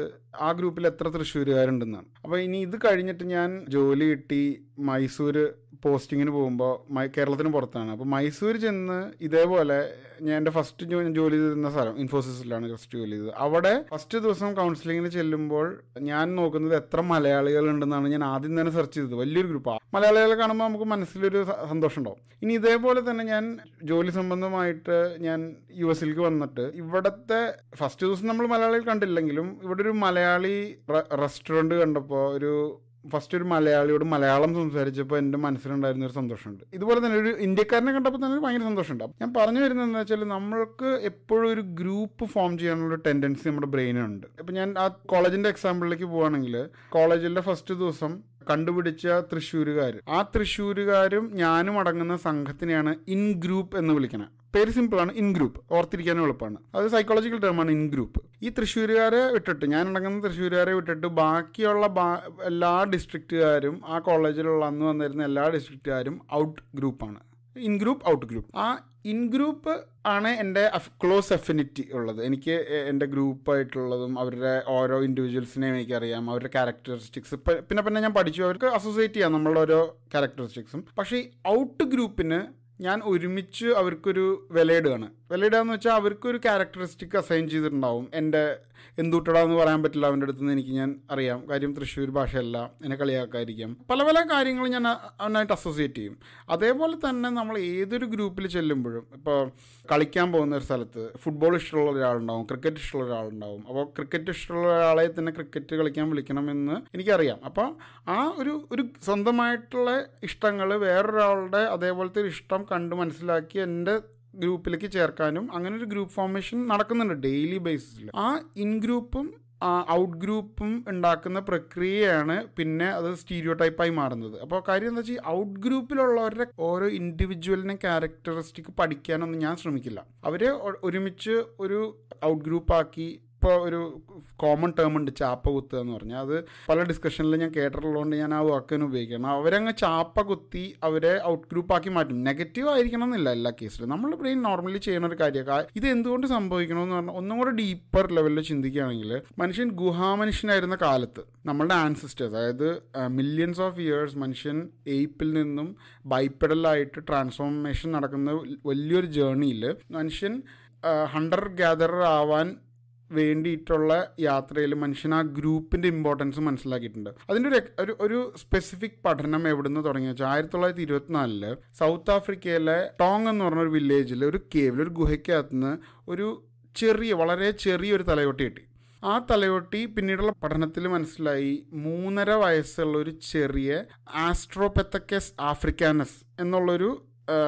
ആ ഗ്രൂപ്പിൽ എത്ര തൃശ്ശൂരുകാരുണ്ടെന്നാണ് അപ്പോൾ ഇനി ഇത് കഴിഞ്ഞിട്ട് ഞാൻ ഞാൻ ജോലി കിട്ടി മൈസൂര് പോസ്റ്റിങ്ങിന് പോകുമ്പോൾ കേരളത്തിന് പുറത്താണ് അപ്പോൾ മൈസൂർ ചെന്ന് ഇതേപോലെ ഞാൻ എൻ്റെ ഫസ്റ്റ് ജോലി ചെയ്തിരുന്ന സ്ഥലം ഇൻഫോസിസിലാണ് ഫസ്റ്റ് ജോലി ചെയ്തത് അവിടെ ഫസ്റ്റ് ദിവസം കൗൺസിലിങ്ങിന് ചെല്ലുമ്പോൾ ഞാൻ നോക്കുന്നത് എത്ര മലയാളികൾ ഉണ്ടെന്നാണ് ഞാൻ ആദ്യം തന്നെ സെർച്ച് ചെയ്തത് വലിയൊരു ഗ്രൂപ്പാണ് മലയാളികളെ കാണുമ്പോൾ നമുക്ക് മനസ്സിലൊരു സന്തോഷം ഉണ്ടാവും ഇനി ഇതേപോലെ തന്നെ ഞാൻ ജോലി സംബന്ധമായിട്ട് ഞാൻ യു എസിലേക്ക് വന്നിട്ട് ഇവിടുത്തെ ഫസ്റ്റ് ദിവസം നമ്മൾ മലയാളികൾ കണ്ടില്ലെങ്കിലും ഇവിടെ ഒരു മലയാളി റെസ്റ്റോറൻറ്റ് കണ്ടപ്പോൾ ഒരു ഫസ്റ്റ് ഒരു മലയാളിയോട് മലയാളം സംസാരിച്ചപ്പോൾ എൻ്റെ മനസ്സിലുണ്ടായിരുന്ന ഒരു സന്തോഷമുണ്ട് ഇതുപോലെ തന്നെ ഒരു ഇന്ത്യക്കാരനെ കണ്ടപ്പോൾ തന്നെ ഭയങ്കര സന്തോഷമുണ്ടാവും ഞാൻ പറഞ്ഞു വരുന്നത് എന്താ വെച്ചാൽ നമ്മൾക്ക് എപ്പോഴും ഒരു ഗ്രൂപ്പ് ഫോം ചെയ്യാനുള്ള ടെൻഡൻസി നമ്മുടെ ബ്രെയിനുണ്ട് ഇപ്പം ഞാൻ ആ കോളേജിൻ്റെ എക്സാമ്പിളിലേക്ക് പോവുകയാണെങ്കിൽ കോളേജിൻ്റെ ഫസ്റ്റ് ദിവസം കണ്ടുപിടിച്ച തൃശ്ശൂരുകാർ ആ തൃശ്ശൂരുകാരും ഞാനും അടങ്ങുന്ന സംഘത്തിനെയാണ് ഇൻ ഗ്രൂപ്പ് എന്ന് വിളിക്കുന്നത് പേര് സിമ്പിളാണ് ഇൻ ഗ്രൂപ്പ് ഓർത്തിരിക്കാനും എളുപ്പമാണ് അത് സൈക്കോളജിക്കൽ ടേമാണ് ഇൻ ഗ്രൂപ്പ് ഈ തൃശ്ശൂരുകാരെ വിട്ടിട്ട് ഞാൻ അടങ്ങുന്ന തൃശ്ശൂരുകാരെ വിട്ടിട്ട് ബാക്കിയുള്ള എല്ലാ ഡിസ്ട്രിക്റ്റുകാരും ആ കോളേജിലുള്ള അന്ന് വന്നിരുന്ന എല്ലാ ഡിസ്ട്രിക്റ്റുകാരും ഔട്ട് ഗ്രൂപ്പാണ് ഇൻ ഗ്രൂപ്പ് ഔട്ട് ഗ്രൂപ്പ് ആ ഇൻ ഗ്രൂപ്പ് ആണ് എൻ്റെ ക്ലോസ് അഫിനിറ്റി ഉള്ളത് എനിക്ക് എൻ്റെ ഗ്രൂപ്പായിട്ടുള്ളതും അവരുടെ ഓരോ ഇൻഡിവിജ്വൽസിനെയും എനിക്കറിയാം അവരുടെ ക്യാരക്ടറിസ്റ്റിക്സ് പിന്നെ പിന്നെ ഞാൻ പഠിച്ചു അവർക്ക് അസോസിയേറ്റ് ചെയ്യാം നമ്മളുടെ ഓരോ ക്യാരക്ടറിസ്റ്റിക്സും പക്ഷേ ഈ ഔട്ട് ഗ്രൂപ്പിന് ഞാൻ ഒരുമിച്ച് അവർക്കൊരു വിലയിടുകയാണ് വെള്ളിയിടുക എന്ന് വെച്ചാൽ അവർക്കൊരു ക്യാരക്ടറിസ്റ്റിക് അസൈൻ ചെയ്തിട്ടുണ്ടാവും എൻ്റെ എന്തുട്ടടാ എന്ന് പറയാൻ പറ്റില്ല അവൻ്റെ അടുത്ത് നിന്ന് എനിക്ക് ഞാൻ അറിയാം കാര്യം തൃശ്ശൂർ ഭാഷയല്ല എന്നെ കളിയാക്കായിരിക്കാം പല പല കാര്യങ്ങൾ ഞാൻ അവനായിട്ട് അസോസിയേറ്റ് ചെയ്യും അതേപോലെ തന്നെ നമ്മൾ ഏതൊരു ഗ്രൂപ്പിൽ ചെല്ലുമ്പോഴും ഇപ്പോൾ കളിക്കാൻ പോകുന്ന ഒരു സ്ഥലത്ത് ഫുട്ബോൾ ഇഷ്ടമുള്ള ഒരാളുണ്ടാവും ക്രിക്കറ്റ് ഇഷ്ടമുള്ള ഒരാളുണ്ടാവും അപ്പോൾ ക്രിക്കറ്റ് ഇഷ്ടമുള്ള ഒരാളെ തന്നെ ക്രിക്കറ്റ് കളിക്കാൻ വിളിക്കണമെന്ന് എനിക്കറിയാം അപ്പോൾ ആ ഒരു ഒരു സ്വന്തമായിട്ടുള്ള ഇഷ്ടങ്ങൾ വേറൊരാളുടെ അതേപോലത്തെ ഒരു ഇഷ്ടം കണ്ട് മനസ്സിലാക്കി എൻ്റെ ഗ്രൂപ്പിലേക്ക് ചേർക്കാനും അങ്ങനെ ഒരു ഗ്രൂപ്പ് ഫോർമേഷൻ നടക്കുന്നുണ്ട് ഡെയിലി ബേസിസിൽ ആ ഇൻ ഗ്രൂപ്പും ഔട്ട് ഗ്രൂപ്പും ഉണ്ടാക്കുന്ന പ്രക്രിയയാണ് പിന്നെ അത് സ്റ്റീരിയോ ടൈപ്പായി മാറുന്നത് അപ്പോൾ കാര്യം എന്താ വെച്ചാൽ ഔട്ട് ഗ്രൂപ്പിലുള്ളവരുടെ ഓരോ ഇൻഡിവിജ്വലിനെ ക്യാരക്ടറിസ്റ്റിക് പഠിക്കാനൊന്നും ഞാൻ ശ്രമിക്കില്ല അവരെ ഒരുമിച്ച് ഒരു ഔട്ട് ഗ്രൂപ്പാക്കി ഇപ്പോൾ ഒരു കോമൺ ടേം ഉണ്ട് ചാപ്പ കുത്തുക എന്ന് പറഞ്ഞാൽ അത് പല ഡിസ്കഷനിൽ ഞാൻ കേട്ടിട്ടുള്ളതുകൊണ്ട് ഞാൻ ആ വാക്കിന് ഉപയോഗിക്കണം അവരങ്ങ് ചാപ്പ കുത്തി അവരെ ഔട്ട് ഗ്രൂപ്പ് ആക്കി മാറ്റും നെഗറ്റീവ് ആയിരിക്കണം എന്നില്ല എല്ലാ കേസിലും നമ്മുടെ ബ്രെയിൻ നോർമലി ചെയ്യുന്ന ഒരു കാര്യമൊക്കെ ഇത് എന്തുകൊണ്ട് സംഭവിക്കണമെന്ന് പറഞ്ഞാൽ ഒന്നും കൂടെ ഡീപ്പർ ലെവലിൽ ചിന്തിക്കുകയാണെങ്കിൽ മനുഷ്യൻ ഗുഹാമനുഷ്യനായിരുന്ന കാലത്ത് നമ്മളുടെ ആൻസിസ്റ്റേഴ്സ് അതായത് മില്യൺസ് ഓഫ് ഇയേഴ്സ് മനുഷ്യൻ എയ്പ്പിൽ നിന്നും ബൈപ്പിടലായിട്ട് ട്രാൻസ്ഫോർമേഷൻ നടക്കുന്ന വലിയൊരു ജേണിയിൽ മനുഷ്യൻ ഹണ്ടർ ഗാദറർ ആവാൻ വേണ്ടിയിട്ടുള്ള യാത്രയിൽ മനുഷ്യൻ ആ ഗ്രൂപ്പിൻ്റെ ഇമ്പോർട്ടൻസ് മനസ്സിലാക്കിയിട്ടുണ്ട് അതിൻ്റെ ഒരു ഒരു സ്പെസിഫിക് പഠനം നിന്ന് തുടങ്ങി വെച്ചാൽ ആയിരത്തി തൊള്ളായിരത്തി ഇരുപത്തിനാലില് സൗത്ത് ആഫ്രിക്കയിലെ ടോങ് എന്ന് പറഞ്ഞ ഒരു വില്ലേജിൽ ഒരു കേവിൽ ഒരു ഗുഹയ്ക്കകത്ത് നിന്ന് ഒരു ചെറിയ വളരെ ചെറിയൊരു തലയോട്ടി കിട്ടി ആ തലയോട്ടി പിന്നീടുള്ള പഠനത്തിൽ മനസ്സിലായി മൂന്നര വയസ്സുള്ള ഒരു ചെറിയ ആസ്ട്രോപെത്തക്കസ് ആഫ്രിക്കാനസ് എന്നുള്ളൊരു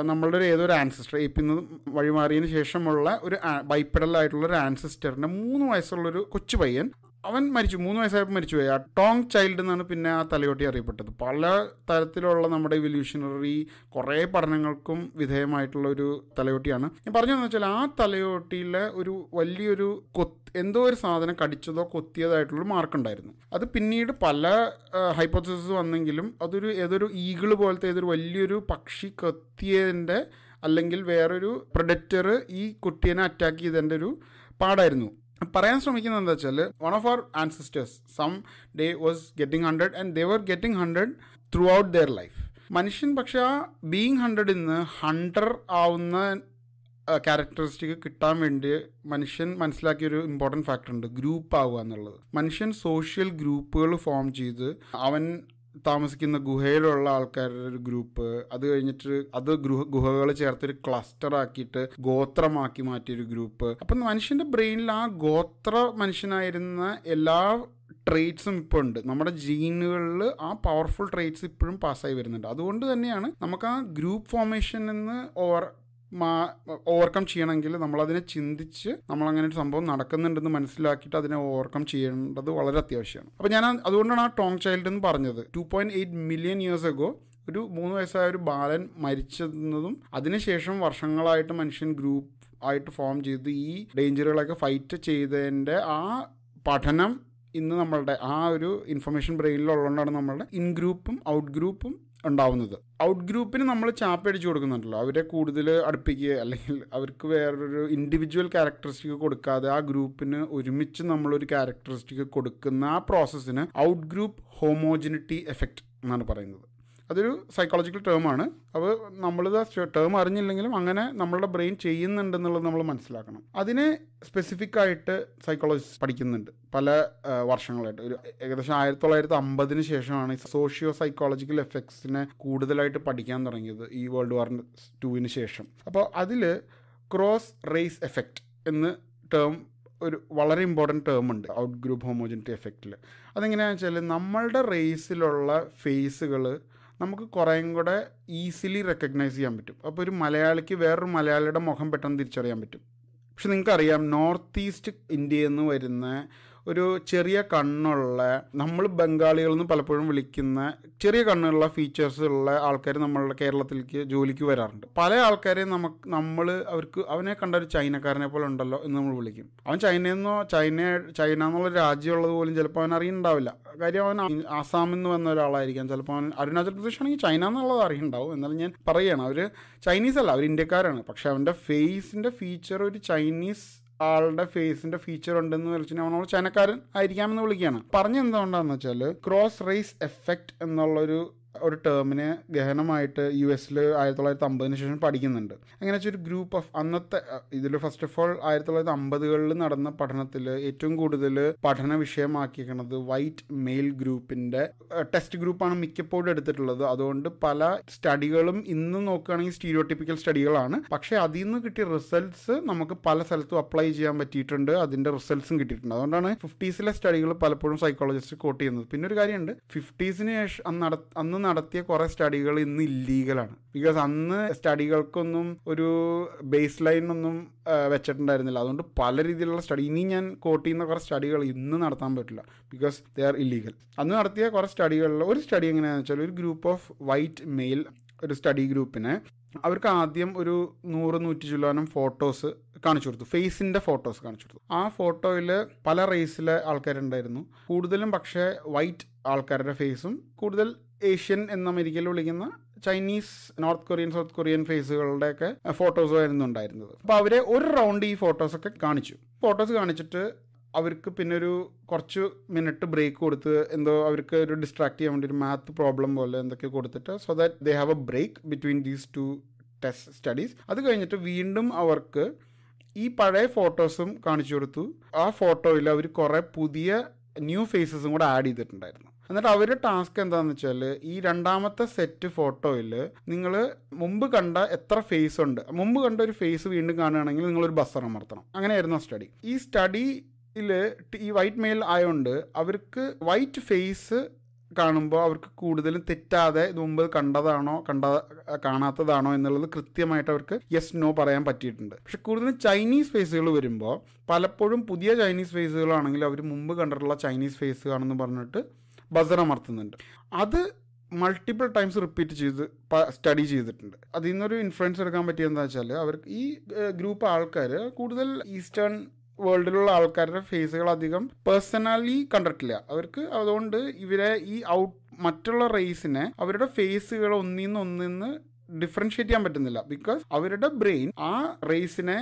നമ്മളുടെ ഒരു ഏതൊരു ആൻസിസ്റ്റർ ഇപ്പിൽ നിന്ന് വഴിമാറിയതിന് ശേഷമുള്ള ഒരു ബൈപ്പിടലായിട്ടുള്ള ഒരു ആൻസിസ്റ്ററിൻ്റെ മൂന്ന് വയസ്സുള്ളൊരു കൊച്ചു പയ്യൻ അവൻ മരിച്ചു മൂന്ന് വയസ്സായപ്പോൾ മരിച്ചുപോയി ആ ടോങ് ചൈൽഡ് എന്നാണ് പിന്നെ ആ തലയോട്ടി അറിയപ്പെട്ടത് പല തരത്തിലുള്ള നമ്മുടെ ഇവല്യൂഷണറി കുറേ പഠനങ്ങൾക്കും വിധേയമായിട്ടുള്ള ഒരു തലയോട്ടിയാണ് ഞാൻ പറഞ്ഞതെന്ന് വെച്ചാൽ ആ തലയോട്ടിയിലെ ഒരു വലിയൊരു കൊത്ത് എന്തോ ഒരു സാധനം കടിച്ചതോ കൊത്തിയതായിട്ടുള്ളൊരു മാർക്കുണ്ടായിരുന്നു അത് പിന്നീട് പല ഹൈപ്പോത്തസിസ് വന്നെങ്കിലും അതൊരു ഏതൊരു ഈഗിള് പോലത്തെ ഏതൊരു വലിയൊരു പക്ഷി കൊത്തിയതിൻ്റെ അല്ലെങ്കിൽ വേറൊരു പ്രൊഡക്റ്റർ ഈ കുട്ടീനെ അറ്റാക്ക് ചെയ്തതിൻ്റെ ഒരു പാടായിരുന്നു പറയാൻ ശ്രമിക്കുന്നത് എന്താ വെച്ചാൽ one of our ancestors some day was getting hundred and they were getting hundred throughout their life മനുഷ്യൻ പക്ഷെ ആ ബീങ് ഹൺഡ്രഡിൽ നിന്ന് ഹൺഡ്രഡ് ആവുന്ന ക്യാരക്ടറിസ്റ്റിക് കിട്ടാൻ വേണ്ടി മനുഷ്യൻ മനസ്സിലാക്കിയൊരു ഇമ്പോർട്ടൻറ്റ് ഫാക്ടർ ഉണ്ട് ഗ്രൂപ്പ് ആവുക എന്നുള്ളത് മനുഷ്യൻ സോഷ്യൽ ഗ്രൂപ്പുകൾ ഫോം ചെയ്ത് അവൻ താമസിക്കുന്ന ഗുഹയിലുള്ള ആൾക്കാരുടെ ഒരു ഗ്രൂപ്പ് അത് കഴിഞ്ഞിട്ട് അത് ഗൃഹ ഗുഹകൾ ചേർത്തൊരു ക്ലസ്റ്റർ ആക്കിയിട്ട് ഗോത്രമാക്കി മാറ്റിയൊരു ഗ്രൂപ്പ് അപ്പം മനുഷ്യൻ്റെ ബ്രെയിനിൽ ആ ഗോത്ര മനുഷ്യനായിരുന്ന എല്ലാ ട്രേറ്റ്സും ഇപ്പോൾ ഉണ്ട് നമ്മുടെ ജീനുകളിൽ ആ പവർഫുൾ ട്രേറ്റ്സ് ഇപ്പോഴും പാസ്സായി വരുന്നുണ്ട് അതുകൊണ്ട് തന്നെയാണ് നമുക്ക് ആ ഗ്രൂപ്പ് ഫോർമേഷൻ എന്ന് ഓവർ ഓവർകം ചെയ്യണമെങ്കിൽ നമ്മളതിനെ ചിന്തിച്ച് നമ്മൾ അങ്ങനെ ഒരു സംഭവം നടക്കുന്നുണ്ടെന്ന് മനസ്സിലാക്കിയിട്ട് അതിനെ ഓവർകം ചെയ്യേണ്ടത് വളരെ അത്യാവശ്യമാണ് അപ്പോൾ ഞാൻ അതുകൊണ്ടാണ് ആ ടോങ് ചൈൽഡ് എന്ന് പറഞ്ഞത് two point eight million years ago ഒരു മൂന്ന് വയസ്സായ ഒരു ബാലൻ മരിച്ചെന്നതും അതിനുശേഷം വർഷങ്ങളായിട്ട് മനുഷ്യൻ ഗ്രൂപ്പ് ആയിട്ട് ഫോം ചെയ്ത് ഈ ഡേഞ്ചറുകളൊക്കെ ഫൈറ്റ് ചെയ്തതിൻ്റെ ആ പഠനം ഇന്ന് നമ്മളുടെ ആ ഒരു ഇൻഫർമേഷൻ ബ്രെയിനിലുള്ളതുകൊണ്ടാണ് നമ്മളുടെ ഇൻ ഗ്രൂപ്പും ഔട്ട് ഗ്രൂപ്പും ഉണ്ടാവുന്നത് ഔട്ട് ഗ്രൂപ്പിന് നമ്മൾ ചാപ്പ് അടിച്ചു കൊടുക്കുന്നുണ്ടല്ലോ അവരെ കൂടുതൽ അടുപ്പിക്കുക അല്ലെങ്കിൽ അവർക്ക് വേറൊരു ഇൻഡിവിജ്വൽ ക്യാരക്ടറിസ്റ്റിക് കൊടുക്കാതെ ആ ഗ്രൂപ്പിന് ഒരുമിച്ച് നമ്മളൊരു ക്യാരക്ടറിസ്റ്റിക് കൊടുക്കുന്ന ആ പ്രോസസ്സിന് ഔട്ട് ഗ്രൂപ്പ് ഹോമോജിനിറ്റി എഫക്റ്റ് എന്നാണ് പറയുന്നത് അതൊരു സൈക്കോളജിക്കൽ ടേമാണ് അത് നമ്മൾ ടേം അറിഞ്ഞില്ലെങ്കിലും അങ്ങനെ നമ്മളുടെ ബ്രെയിൻ ചെയ്യുന്നുണ്ടെന്നുള്ളത് നമ്മൾ മനസ്സിലാക്കണം അതിനെ സ്പെസിഫിക് ആയിട്ട് സൈക്കോളജിസ്റ്റ് പഠിക്കുന്നുണ്ട് പല വർഷങ്ങളായിട്ട് ഒരു ഏകദേശം ആയിരത്തി തൊള്ളായിരത്തി അമ്പതിന് ശേഷമാണ് സോഷ്യോ സൈക്കോളജിക്കൽ എഫക്ട്സിനെ കൂടുതലായിട്ട് പഠിക്കാൻ തുടങ്ങിയത് ഈ വേൾഡ് വാർ ടുവിന് ശേഷം അപ്പോൾ അതിൽ ക്രോസ് റേസ് എഫക്റ്റ് എന്ന് ടേം ഒരു വളരെ ഇമ്പോർട്ടൻറ്റ് ടേം ഉണ്ട് ഔട്ട് ഗ്രൂപ്പ് ഹോമോജിനിറ്റി എഫക്റ്റിൽ അതെങ്ങനെയാണെന്ന് വെച്ചാൽ നമ്മളുടെ റേസിലുള്ള ഫേസുകൾ നമുക്ക് കുറേയും കൂടെ ഈസിലി റെക്കഗ്നൈസ് ചെയ്യാൻ പറ്റും അപ്പോൾ ഒരു മലയാളിക്ക് വേറൊരു മലയാളിയുടെ മുഖം പെട്ടെന്ന് തിരിച്ചറിയാൻ പറ്റും പക്ഷെ നിങ്ങൾക്കറിയാം നോർത്ത് ഈസ്റ്റ് ഇന്ത്യയിൽ നിന്ന് വരുന്ന ഒരു ചെറിയ കണ്ണുള്ള നമ്മൾ എന്ന് പലപ്പോഴും വിളിക്കുന്ന ചെറിയ കണ്ണുള്ള ഫീച്ചേഴ്സ് ഉള്ള ആൾക്കാർ നമ്മളുടെ കേരളത്തിലേക്ക് ജോലിക്ക് വരാറുണ്ട് പല ആൾക്കാരെയും നമുക്ക് നമ്മൾ അവർക്ക് അവനെ കണ്ട ഒരു ചൈനക്കാരനെ പോലെ ഉണ്ടല്ലോ എന്ന് നമ്മൾ വിളിക്കും അവൻ ചൈനയെന്നോ ചൈന ചൈന എന്നുള്ള രാജ്യമുള്ളത് പോലും ചിലപ്പോൾ അവൻ അറിയുന്നുണ്ടാവില്ല കാര്യം അവൻ ആസാമിൽ നിന്ന് വന്ന ഒരാളായിരിക്കാം ചിലപ്പോൾ അവൻ അരുണാചൽ പ്രദേശ് ആണെങ്കിൽ ചൈന എന്നുള്ളത് അറിയുന്നുണ്ടാവും എന്നാലും ഞാൻ പറയുകയാണ് അവർ ചൈനീസ് അല്ല അവർ ഇന്ത്യക്കാരാണ് പക്ഷെ അവൻ്റെ ഫേസിൻ്റെ ഫീച്ചർ ഒരു ചൈനീസ് ആളുടെ ഫേസിന്റെ ഫീച്ചർ ഉണ്ടെന്ന് വിളിച്ചു നമ്മൾ ചൈനക്കാരൻ ആയിരിക്കാമെന്ന് വിളിക്കുകയാണ് പറഞ്ഞെന്തുകൊണ്ടാന്ന് വെച്ചാൽ ക്രോസ് റേസ് എഫക്റ്റ് എന്നുള്ളൊരു ഒരു ടേമിന് ഗഹനമായിട്ട് യു എസിൽ ആയിരത്തി തൊള്ളായിരത്തി അമ്പതിന് ശേഷം പഠിക്കുന്നുണ്ട് അങ്ങനെ വെച്ചാൽ ഒരു ഗ്രൂപ്പ് ഓഫ് അന്നത്തെ ഇതിൽ ഫസ്റ്റ് ഓഫ് ഓൾ ആയിരത്തി തൊള്ളായിരത്തി അമ്പതുകളിൽ നടന്ന പഠനത്തിൽ ഏറ്റവും കൂടുതൽ പഠന വിഷയമാക്കിയിരിക്കുന്നത് വൈറ്റ് മെയിൽ ഗ്രൂപ്പിന്റെ ടെസ്റ്റ് ഗ്രൂപ്പാണ് മിക്കപ്പോഴും എടുത്തിട്ടുള്ളത് അതുകൊണ്ട് പല സ്റ്റഡികളും ഇന്ന് നോക്കുകയാണെങ്കിൽ സ്റ്റീരിയോട്ടിപ്പിക്കൽ സ്റ്റഡികളാണ് പക്ഷേ അതിൽ നിന്ന് കിട്ടിയ റിസൾട്ട്സ് നമുക്ക് പല സ്ഥലത്തും അപ്ലൈ ചെയ്യാൻ പറ്റിയിട്ടുണ്ട് അതിന്റെ റിസൾട്ട്സും കിട്ടിയിട്ടുണ്ട് അതുകൊണ്ടാണ് ഫിഫ്റ്റീസിലെ സ്റ്റഡികൾ പലപ്പോഴും സൈക്കോളജിസ്റ്റ് കോട്ട് ചെയ്യുന്നത് പിന്നെ ഒരു കാര്യമുണ്ട് ഫിഫ്റ്റീസിന് ശേഷം അന്ന് നടത്തിയ കുറേ സ്റ്റഡികൾ ഇന്ന് ഇല്ലീഗലാണ് ബിക്കോസ് അന്ന് സ്റ്റഡികൾക്കൊന്നും ഒരു ബേസ് ലൈനൊന്നും വെച്ചിട്ടുണ്ടായിരുന്നില്ല അതുകൊണ്ട് പല രീതിയിലുള്ള സ്റ്റഡി ഇനി ഞാൻ കോട്ട് ചെയ്യുന്ന കുറേ സ്റ്റഡികൾ ഇന്ന് നടത്താൻ പറ്റില്ല ബിക്കോസ് ദേ ആർ ഇല്ലീഗൽ അന്ന് നടത്തിയ കുറേ സ്റ്റഡികളിൽ ഒരു സ്റ്റഡി എങ്ങനെയാണെന്ന് വെച്ചാൽ ഒരു ഗ്രൂപ്പ് ഓഫ് വൈറ്റ് മെയിൽ ഒരു സ്റ്റഡി ഗ്രൂപ്പിനെ അവർക്ക് ആദ്യം ഒരു നൂറ് നൂറ്റി ചുല്ലാനം ഫോട്ടോസ് കാണിച്ചു കൊടുത്തു ഫേസിൻ്റെ ഫോട്ടോസ് കാണിച്ചു കൊടുത്തു ആ ഫോട്ടോയിൽ പല റേസിലെ ആൾക്കാരുണ്ടായിരുന്നു കൂടുതലും പക്ഷേ വൈറ്റ് ആൾക്കാരുടെ ഫേസും കൂടുതൽ ഏഷ്യൻ എന്ന് അമേരിക്കയിൽ വിളിക്കുന്ന Chinese north Korean south Korean ഫേസുകളുടെയൊക്കെ ഫോട്ടോസ് ആയിരുന്നു ഉണ്ടായിരുന്നത് അപ്പോൾ അവരെ ഒരു റൗണ്ട് ഈ ഫോട്ടോസൊക്കെ കാണിച്ചു ഫോട്ടോസ് കാണിച്ചിട്ട് അവർക്ക് പിന്നെ ഒരു കുറച്ച് മിനിറ്റ് ബ്രേക്ക് കൊടുത്ത് എന്തോ അവർക്ക് ഒരു ഡിസ്ട്രാക്ട് ചെയ്യാൻ വേണ്ടി ഒരു മാത്ത് പ്രോബ്ലം പോലെ എന്തൊക്കെ കൊടുത്തിട്ട് so that they have a break between these two test studies അത് കഴിഞ്ഞിട്ട് വീണ്ടും അവർക്ക് ഈ പഴയ ഫോട്ടോസും കാണിച്ചു കൊടുത്തു ആ ഫോട്ടോയിൽ അവർ കുറേ പുതിയ ന്യൂ ഫേസസും കൂടെ ആഡ് ചെയ്തിട്ടുണ്ടായിരുന്നു എന്നിട്ട് അവരുടെ ടാസ്ക് എന്താന്ന് വെച്ചാൽ ഈ രണ്ടാമത്തെ സെറ്റ് ഫോട്ടോയിൽ നിങ്ങൾ മുമ്പ് കണ്ട എത്ര ഫേസ് ഉണ്ട് മുമ്പ് കണ്ട ഒരു ഫേസ് വീണ്ടും കാണുകയാണെങ്കിൽ നിങ്ങളൊരു ബസ്സർ അമർത്തണം അങ്ങനെയായിരുന്നു സ്റ്റഡി ഈ സ്റ്റഡിയിൽ ഈ വൈറ്റ് മെയിൽ ആയതുകൊണ്ട് അവർക്ക് വൈറ്റ് ഫേസ് കാണുമ്പോൾ അവർക്ക് കൂടുതലും തെറ്റാതെ ഇത് മുമ്പ് കണ്ടതാണോ കണ്ട കാണാത്തതാണോ എന്നുള്ളത് കൃത്യമായിട്ട് അവർക്ക് യെസ് നോ പറയാൻ പറ്റിയിട്ടുണ്ട് പക്ഷെ കൂടുതലും ചൈനീസ് ഫേസുകൾ വരുമ്പോൾ പലപ്പോഴും പുതിയ ചൈനീസ് ഫേസുകളാണെങ്കിൽ അവർ മുമ്പ് കണ്ടിട്ടുള്ള ചൈനീസ് ഫേസ് ആണെന്ന് പറഞ്ഞിട്ട് ബസറമർത്തുന്നുണ്ട് അത് മൾട്ടിപ്പിൾ ടൈംസ് റിപ്പീറ്റ് ചെയ്ത് സ്റ്റഡി ചെയ്തിട്ടുണ്ട് അതിൽ നിന്നൊരു ഇൻഫ്ലുവൻസ് എടുക്കാൻ പറ്റിയ എന്താ വെച്ചാൽ അവർ ഈ ഗ്രൂപ്പ് ആൾക്കാർ കൂടുതൽ ഈസ്റ്റേൺ വേൾഡിലുള്ള ആൾക്കാരുടെ ഫേസുകൾ അധികം പേഴ്സണലി കണ്ടിട്ടില്ല അവർക്ക് അതുകൊണ്ട് ഇവരെ ഈ ഔട്ട് മറ്റുള്ള റേസിനെ അവരുടെ ഫേസുകൾ ഒന്നിന്ന് ഒന്നിന്ന് ഡിഫറൻഷിയേറ്റ് ചെയ്യാൻ പറ്റുന്നില്ല ബിക്കോസ് അവരുടെ ബ്രെയിൻ ആ റേസിനെ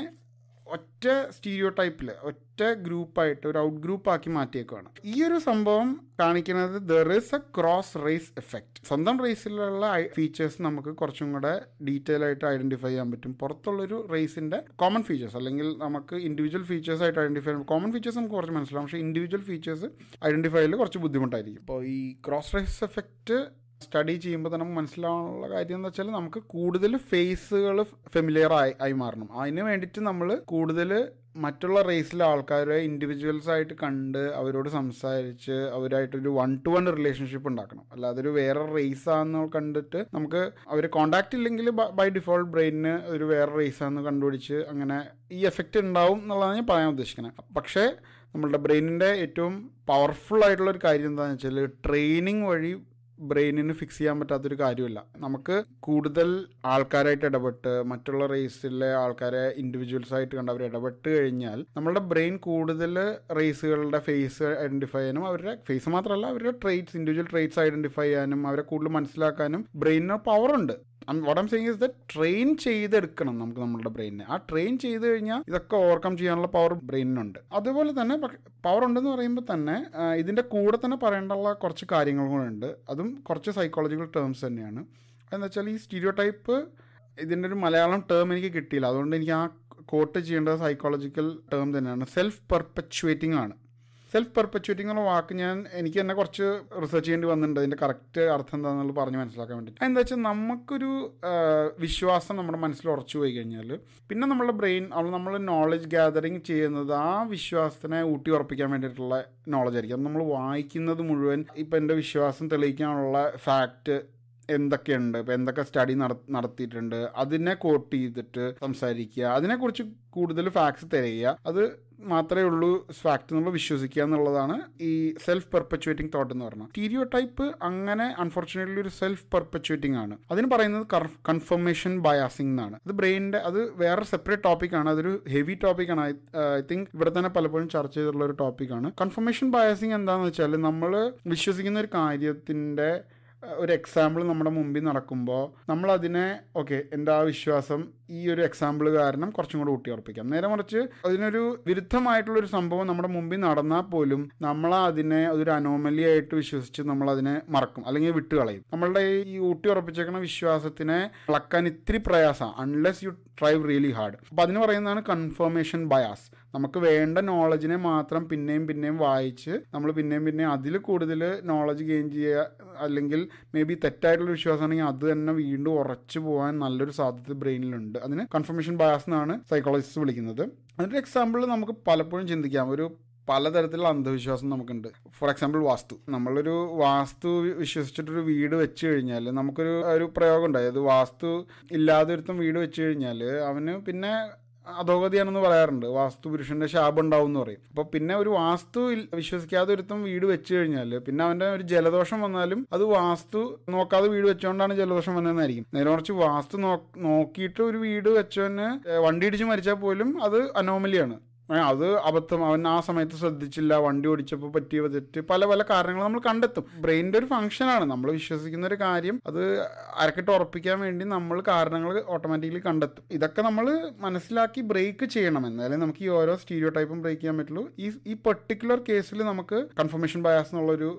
ഒറ്റ സ്റ്റീരിയോ ടൈപ്പിൽ ഒറ്റ ഗ്രൂപ്പായിട്ട് ഒരു ഔട്ട് ഗ്രൂപ്പ് ആക്കി മാറ്റിയേക്കുവാണ് ഈ ഒരു സംഭവം കാണിക്കുന്നത് there is a cross race effect സ്വന്തം റേസിലുള്ള ഫീച്ചേഴ്സ് നമുക്ക് കുറച്ചും കൂടെ ഡീറ്റെയിൽ ആയിട്ട് ഐഡന്റിഫൈ ചെയ്യാൻ പറ്റും പുറത്തുള്ളൊരു റേസിന്റെ കോമൺ ഫീച്ചേഴ്സ് അല്ലെങ്കിൽ നമുക്ക് ഇൻഡിവിജ്വൽ ഫീച്ചേഴ്സ് ആയിട്ട് ഐഡന്റിഫൈ ചെയ്യാൻ കോമൺ ഫീച്ചേഴ്സ് നമുക്ക് കുറച്ച് മനസ്സിലാവും പക്ഷേ ഇൻഡിവിജ്വൽ ഫീച്ചേഴ്സ് ഐഡന്റിഫൈ കുറച്ച് ബുദ്ധിമുട്ടായിരിക്കും ഇപ്പോൾ ഈ ക്രോസ് റേസ് എഫക്റ്റ് സ്റ്റഡി ചെയ്യുമ്പോൾ തന്നെ മനസ്സിലാവാനുള്ള കാര്യം എന്ന് വെച്ചാൽ നമുക്ക് കൂടുതൽ ഫേസുകൾ ഫെമിലിയർ ആയി ആയി മാറണം അതിന് വേണ്ടിയിട്ട് നമ്മൾ കൂടുതൽ മറ്റുള്ള റേസിലെ ആൾക്കാരെ ഇൻഡിവിജ്വൽസ് ആയിട്ട് കണ്ട് അവരോട് സംസാരിച്ച് അവരായിട്ടൊരു വൺ ടു വൺ റിലേഷൻഷിപ്പ് ഉണ്ടാക്കണം അല്ലാതെ ഒരു വേറെ റേസ് ആണെന്ന് കണ്ടിട്ട് നമുക്ക് അവർ കോണ്ടാക്ട് ഇല്ലെങ്കിൽ ബൈ ഡിഫോൾട്ട് ബ്രെയിനിന് ഒരു വേറെ റേസ് ആണെന്ന് കണ്ടുപിടിച്ച് അങ്ങനെ ഈ എഫക്റ്റ് ഉണ്ടാവും എന്നുള്ളതാണ് ഞാൻ പറയാൻ ഉദ്ദേശിക്കുന്നത് പക്ഷേ നമ്മളുടെ ബ്രെയിനിൻ്റെ ഏറ്റവും പവർഫുൾ ആയിട്ടുള്ള ഒരു കാര്യം എന്താണെന്ന് വെച്ചാൽ ട്രെയിനിങ് വഴി ബ്രെയിനിന് ഫിക്സ് ചെയ്യാൻ പറ്റാത്തൊരു കാര്യമില്ല നമുക്ക് കൂടുതൽ ആൾക്കാരായിട്ട് ഇടപെട്ട് മറ്റുള്ള റേസിലെ ആൾക്കാരെ ഇൻഡിവിജ്വൽസ് ആയിട്ട് കണ്ട് അവർ ഇടപെട്ട് കഴിഞ്ഞാൽ നമ്മളുടെ ബ്രെയിൻ കൂടുതൽ റേസുകളുടെ ഫേസ് ഐഡന്റിഫൈ ചെയ്യാനും അവരുടെ ഫേസ് മാത്രമല്ല അവരുടെ ട്രേറ്റ്സ് ഇൻഡിവിജ്വൽ ട്രേറ്റ്സ് ഐഡന്റിഫൈ ചെയ്യാനും അവരെ കൂടുതൽ മനസ്സിലാക്കാനും ബ്രെയിനിന് പവറുണ്ട് what what am saying is the train ചെയ്തെടുക്കണം നമുക്ക് നമ്മുടെ ബ്രെയിനിനെ ആ ട്രെയിൻ ചെയ്ത് കഴിഞ്ഞാൽ ഇതൊക്കെ ഓവർകം ചെയ്യാനുള്ള പവർ ബ്രെയിനിനുണ്ട് അതുപോലെ തന്നെ പവർ ഉണ്ടെന്ന് പറയുമ്പോൾ തന്നെ ഇതിൻ്റെ കൂടെ തന്നെ പറയേണ്ടുള്ള കുറച്ച് കാര്യങ്ങൾ കൂടെ അതും കുറച്ച് സൈക്കോളജിക്കൽ ടേംസ് തന്നെയാണ് എന്ന് വെച്ചാൽ ഈ സ്റ്റീരിയോ ടൈപ്പ് ഇതിൻ്റെ ഒരു മലയാളം ടേം എനിക്ക് കിട്ടിയില്ല അതുകൊണ്ട് എനിക്ക് ആ കോട്ട് ചെയ്യേണ്ടത് സൈക്കോളജിക്കൽ ടേം തന്നെയാണ് സെൽഫ് പെർപ്പച്വേറ്റിംഗ് ആണ് സെൽഫ് പെർപ്പച്യൂറ്റി എന്നുള്ള വാക്ക് ഞാൻ എനിക്ക് തന്നെ കുറച്ച് റിസർച്ച് ചെയ്യേണ്ടി വന്നിട്ടുണ്ട് അതിൻ്റെ കറക്റ്റ് അർത്ഥം എന്താണെന്നുള്ളത് പറഞ്ഞ് മനസ്സിലാക്കാൻ വേണ്ടി എന്താ വെച്ചാൽ നമുക്കൊരു വിശ്വാസം നമ്മുടെ മനസ്സിൽ ഉറച്ചു പോയി കഴിഞ്ഞാൽ പിന്നെ നമ്മുടെ ബ്രെയിൻ അവിടെ നമ്മൾ നോളജ് ഗ്യാതറിങ് ചെയ്യുന്നത് ആ വിശ്വാസത്തിനെ ഊട്ടി ഉറപ്പിക്കാൻ വേണ്ടിയിട്ടുള്ള നോളജ് ആയിരിക്കും നമ്മൾ വായിക്കുന്നത് മുഴുവൻ ഇപ്പം എൻ്റെ വിശ്വാസം തെളിയിക്കാനുള്ള ഫാക്റ്റ് എന്തൊക്കെയുണ്ട് ഇപ്പം എന്തൊക്കെ സ്റ്റഡി നടത്തിയിട്ടുണ്ട് അതിനെ കോട്ട് ചെയ്തിട്ട് സംസാരിക്കുക അതിനെക്കുറിച്ച് കൂടുതൽ ഫാക്ട്സ് തിരയുക അത് മാത്രമേ ഉള്ളൂ ഫാക്ട് നമ്മൾ വിശ്വസിക്കുക എന്നുള്ളതാണ് ഈ സെൽഫ് പെർപ്പച്വേറ്റിംഗ് തോട്ട് എന്ന് പറഞ്ഞാൽ സ്റ്റീരിയോ ടൈപ്പ് അങ്ങനെ അൺഫോർച്ചുനേറ്റ്ലി ഒരു സെൽഫ് പെർപ്പച്വേറ്റിംഗ് ആണ് അതിന് പറയുന്നത് കൺഫർമേഷൻ ബയാസിംഗ് എന്നാണ് അത് ബ്രെയിനിന്റെ അത് വേറെ സെപ്പറേറ്റ് ടോപ്പിക് ആണ് അതൊരു ഹെവി ടോപ്പിക് ആണ് ഐ തിങ്ക് uh, ഇവിടെ തന്നെ പലപ്പോഴും ചർച്ച ചെയ്തിട്ടുള്ള ഒരു ടോപ്പിക് ആണ് കൺഫർമേഷൻ ബയാസിംഗ് എന്താണെന്ന് വെച്ചാൽ നമ്മൾ വിശ്വസിക്കുന്ന ഒരു കാര്യത്തിന്റെ ഒരു എക്സാമ്പിൾ നമ്മുടെ മുമ്പിൽ നടക്കുമ്പോൾ നമ്മൾ അതിനെ ഓക്കെ എൻ്റെ ആ വിശ്വാസം ഈ ഒരു എക്സാമ്പിൾ കാരണം കുറച്ചും കൂടെ ഊട്ടിയുറപ്പിക്കാം നേരെ മറിച്ച് അതിനൊരു വിരുദ്ധമായിട്ടുള്ളൊരു സംഭവം നമ്മുടെ മുമ്പിൽ നടന്നാൽ പോലും നമ്മൾ അതിനെ അതൊരു അനോമലി ആയിട്ട് വിശ്വസിച്ച് നമ്മൾ അതിനെ മറക്കും അല്ലെങ്കിൽ വിട്ടുകളയും നമ്മളുടെ ഈ ഊട്ടിയുറപ്പിച്ചേക്കുന്ന വിശ്വാസത്തിനെ ഇളക്കാൻ ഇത്തിരി പ്രയാസമാണ് unless you try really hard അപ്പം അതിന് പറയുന്നതാണ് കൺഫർമേഷൻ ബയാസ് നമുക്ക് വേണ്ട നോളജിനെ മാത്രം പിന്നെയും പിന്നെയും വായിച്ച് നമ്മൾ പിന്നെയും പിന്നെയും അതിൽ കൂടുതൽ നോളജ് ഗെയിൻ ചെയ്യുക അല്ലെങ്കിൽ മേ ബി തെറ്റായിട്ടുള്ള വിശ്വാസമാണെങ്കിൽ അത് തന്നെ വീണ്ടും ഉറച്ചു പോകാൻ നല്ലൊരു സാധ്യത ബ്രെയിനിലുണ്ട് അതിന് കൺഫർമേഷൻ ബയാസ് എന്നാണ് സൈക്കോളജിസ്റ്റ് വിളിക്കുന്നത് അതിൻ്റെ എക്സാമ്പിൾ നമുക്ക് പലപ്പോഴും ചിന്തിക്കാം ഒരു പലതരത്തിലുള്ള അന്ധവിശ്വാസം നമുക്കുണ്ട് ഫോർ എക്സാമ്പിൾ വാസ്തു നമ്മളൊരു വാസ്തു വിശ്വസിച്ചിട്ടൊരു വീട് വെച്ച് കഴിഞ്ഞാൽ നമുക്കൊരു ഒരു പ്രയോഗം ഉണ്ടായത് വാസ്തു ഇല്ലാതെ ഒരുത്തും വീട് വെച്ച് കഴിഞ്ഞാൽ അവന് പിന്നെ അധോഗതിയാണെന്ന് പറയാറുണ്ട് വാസ്തു പുരുഷന്റെ ശാപം ഉണ്ടാവും എന്ന് പറയും അപ്പോൾ പിന്നെ ഒരു വാസ്തു വിശ്വസിക്കാതെ ഒരുത്തും വീട് വെച്ചു കഴിഞ്ഞാൽ പിന്നെ അവന്റെ ഒരു ജലദോഷം വന്നാലും അത് വാസ്തു നോക്കാതെ വീട് വെച്ചുകൊണ്ടാണ് ജലദോഷം വന്നതെന്നായിരിക്കും നേരെ കുറച്ച് വാസ്തു നോക്കിയിട്ട് ഒരു വീട് വെച്ചവന് വണ്ടി ഇടിച്ച് മരിച്ചാൽ പോലും അത് അനോമലിയാണ് അത് അബദ്ധം അവൻ ആ സമയത്ത് ശ്രദ്ധിച്ചില്ല വണ്ടി ഓടിച്ചപ്പോൾ പറ്റിയ തെറ്റ് പല പല കാരണങ്ങൾ നമ്മൾ കണ്ടെത്തും ബ്രെയിൻ്റെ ഒരു ഫംഗ്ഷനാണ് നമ്മൾ വിശ്വസിക്കുന്ന ഒരു കാര്യം അത് അരക്കിട്ട് ഉറപ്പിക്കാൻ വേണ്ടി നമ്മൾ കാരണങ്ങൾ ഓട്ടോമാറ്റിക്കലി കണ്ടെത്തും ഇതൊക്കെ നമ്മൾ മനസ്സിലാക്കി ബ്രേക്ക് ചെയ്യണം എന്നാലേ നമുക്ക് ഈ ഓരോ സ്റ്റീരിയോ ടൈപ്പും ബ്രേക്ക് ചെയ്യാൻ പറ്റുള്ളൂ ഈ ഈ പെർട്ടിക്കുലർ കേസിൽ നമുക്ക് കൺഫർമേഷൻ ബയാസ് എന്നുള്ളൊരു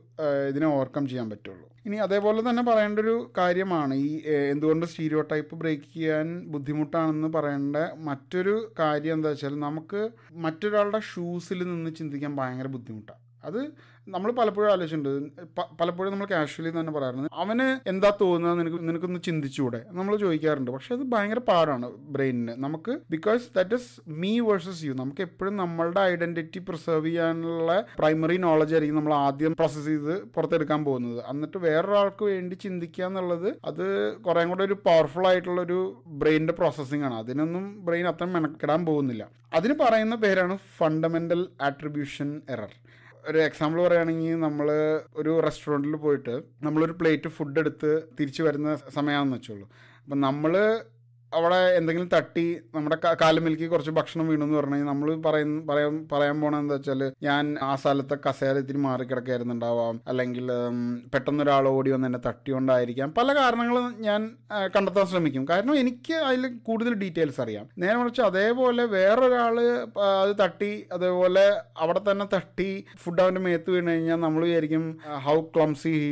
ഇതിനെ ഓവർകം ചെയ്യാൻ പറ്റുള്ളൂ ഇനി അതേപോലെ തന്നെ പറയേണ്ട ഒരു കാര്യമാണ് ഈ എന്തുകൊണ്ട് സ്റ്റീരിയോ ടൈപ്പ് ബ്രേക്ക് ചെയ്യാൻ ബുദ്ധിമുട്ടാണെന്ന് പറയേണ്ട മറ്റൊരു കാര്യം എന്താ വെച്ചാൽ നമുക്ക് മറ്റൊരാളുടെ ഷൂസിൽ നിന്ന് ചിന്തിക്കാൻ ഭയങ്കര ബുദ്ധിമുട്ടാണ് അത് നമ്മൾ പലപ്പോഴും ആലോചിച്ചിട്ടുണ്ട് പലപ്പോഴും നമ്മൾ കാഷ്വലി തന്നെ പറയാറുണ്ട് അവന് എന്താ തോന്നുന്നത് നിനക്ക് നിനക്കൊന്ന് ചിന്തിച്ചുകൂടെ നമ്മൾ ചോദിക്കാറുണ്ട് പക്ഷെ അത് ഭയങ്കര പാടാണ് ബ്രെയിനിന് നമുക്ക് because that is me versus you നമുക്ക് എപ്പോഴും നമ്മളുടെ ഐഡന്റിറ്റി പ്രിസർവ് ചെയ്യാനുള്ള പ്രൈമറി നോളജ് ആയിരിക്കും നമ്മൾ ആദ്യം പ്രോസസ് ചെയ്ത് പുറത്തെടുക്കാൻ പോകുന്നത് എന്നിട്ട് വേറൊരാൾക്ക് വേണ്ടി ചിന്തിക്കുക എന്നുള്ളത് അത് കുറേ കൂടെ ഒരു പവർഫുൾ ആയിട്ടുള്ള ഒരു ബ്രെയിനിന്റെ പ്രോസസ്സിംഗ് ആണ് അതിനൊന്നും ബ്രെയിൻ അത്ര മെനക്കെടാൻ പോകുന്നില്ല അതിന് പറയുന്ന പേരാണ് ഫണ്ടമെന്റൽ ആട്രിബ്യൂഷൻ എറർ ഒരു എക്സാമ്പിൾ പറയുകയാണെങ്കിൽ നമ്മൾ ഒരു റെസ്റ്റോറൻറ്റിൽ പോയിട്ട് നമ്മളൊരു പ്ലേറ്റ് ഫുഡ് എടുത്ത് തിരിച്ചു വരുന്ന സമയമാണെന്ന് വെച്ചോളൂ അപ്പം നമ്മൾ അവിടെ എന്തെങ്കിലും തട്ടി നമ്മുടെ കാലുമിൽക്ക് കുറച്ച് ഭക്ഷണം വീണു എന്ന് പറഞ്ഞു നമ്മൾ പറയുന്ന പറയാൻ പറയാൻ പോണെന്ന് വെച്ചാൽ ഞാൻ ആ സ്ഥലത്തെ കസേരത്തിന് മാറിക്കിടക്കായിരുന്നുണ്ടാവാം അല്ലെങ്കിൽ പെട്ടെന്ന് ഒരാൾ ഓടി വന്ന് എന്നെ തട്ടിയോണ്ടായിരിക്കാം പല കാരണങ്ങളും ഞാൻ കണ്ടെത്താൻ ശ്രമിക്കും കാരണം എനിക്ക് അതിൽ കൂടുതൽ ഡീറ്റെയിൽസ് അറിയാം നേരെ മറിച്ച് അതേപോലെ വേറൊരാൾ അത് തട്ടി അതേപോലെ അവിടെ തന്നെ തട്ടി ഫുഡ് അവൻ്റെ മേത്ത് വീണ് കഴിഞ്ഞാൽ നമ്മൾ വിചാരിക്കും ഹൗ ക്ലംസി ഹീ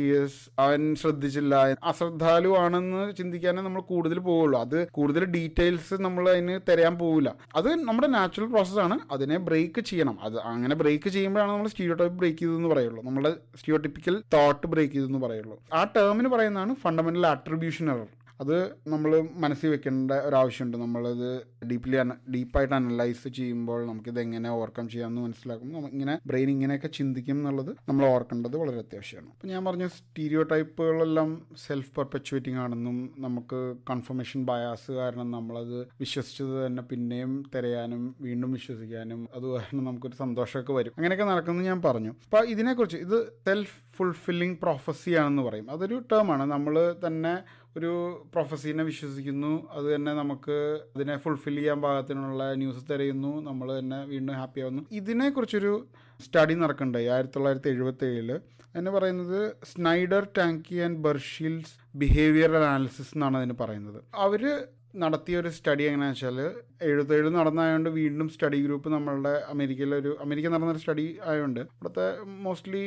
അവൻ ശ്രദ്ധിച്ചില്ല അശ്രദ്ധാലുവാണെന്ന് ചിന്തിക്കാനേ നമ്മൾ കൂടുതൽ പോവുള്ളൂ അത് കൂടുതൽ ഡീറ്റെയിൽസ് നമ്മൾ അതിന് തരാൻ പോവില്ല അത് നമ്മുടെ നാച്ചുറൽ പ്രോസസ്സാണ് അതിനെ ബ്രേക്ക് ചെയ്യണം അത് അങ്ങനെ ബ്രേക്ക് ചെയ്യുമ്പോഴാണ് നമ്മൾ സ്റ്റീരിയോടൈപ്പ് ബ്രേക്ക് ചെയ്തെന്ന് പറയുള്ളൂ നമ്മുടെ സ്റ്റീരിയോടിപ്പിക്കൽ തോട്ട് ബ്രേക്ക് ചെയ്തെന്ന് പറയുള്ളൂ ആ ടേമിന് പറയുന്നതാണ് ഫണ്ടമെന്റൽ ആട്രിബ്യൂഷൻ എറർ അത് നമ്മൾ മനസ്സിൽ വെക്കേണ്ട ഒരാവശ്യമുണ്ട് നമ്മളത് ഡീപ്ലി ഡീപ്പായിട്ട് അനലൈസ് ചെയ്യുമ്പോൾ നമുക്കിത് എങ്ങനെ ഓവർകം ചെയ്യാമെന്ന് മനസ്സിലാക്കും ഇങ്ങനെ ബ്രെയിൻ ഇങ്ങനെയൊക്കെ ചിന്തിക്കും എന്നുള്ളത് നമ്മൾ ഓർക്കേണ്ടത് വളരെ അത്യാവശ്യമാണ് അപ്പം ഞാൻ പറഞ്ഞ സ്റ്റീരിയോ ടൈപ്പുകളെല്ലാം സെൽഫ് പെർപ്പച്വേറ്റിംഗ് ആണെന്നും നമുക്ക് കൺഫർമേഷൻ ബയാസ് കാരണം നമ്മളത് വിശ്വസിച്ചത് തന്നെ പിന്നെയും തിരയാനും വീണ്ടും വിശ്വസിക്കാനും അത് കാരണം നമുക്കൊരു സന്തോഷമൊക്കെ വരും അങ്ങനെയൊക്കെ നടക്കുമെന്ന് ഞാൻ പറഞ്ഞു അപ്പം ഇതിനെക്കുറിച്ച് ഇത് സെൽഫ് ഫുൾഫില്ലിംഗ് പ്രൊഫസി ആണെന്ന് പറയും അതൊരു ടേമാണ് നമ്മൾ തന്നെ ഒരു പ്രൊഫസീനെ വിശ്വസിക്കുന്നു അത് തന്നെ നമുക്ക് അതിനെ ഫുൾഫിൽ ചെയ്യാൻ പാകത്തിനുള്ള ന്യൂസ് തിരയുന്നു നമ്മൾ തന്നെ വീണ്ടും ഹാപ്പി ആവുന്നു ഇതിനെക്കുറിച്ചൊരു സ്റ്റഡി നടക്കണ്ടായി ആയിരത്തി തൊള്ളായിരത്തി എഴുപത്തി ഏഴിൽ അതിന് പറയുന്നത് Snyder Tanke and Berscheid behaviour analysis എന്നാണ് അതിന് പറയുന്നത് അവർ നടത്തിയ ഒരു സ്റ്റഡി എങ്ങനെയാണെന്ന് വെച്ചാൽ എഴുപത്തേഴ് നടന്നതുകൊണ്ട് വീണ്ടും സ്റ്റഡി ഗ്രൂപ്പ് നമ്മളുടെ അമേരിക്കയിലെ ഒരു അമേരിക്ക നടന്നൊരു സ്റ്റഡി ആയതുകൊണ്ട് ഇവിടുത്തെ മോസ്റ്റ്ലി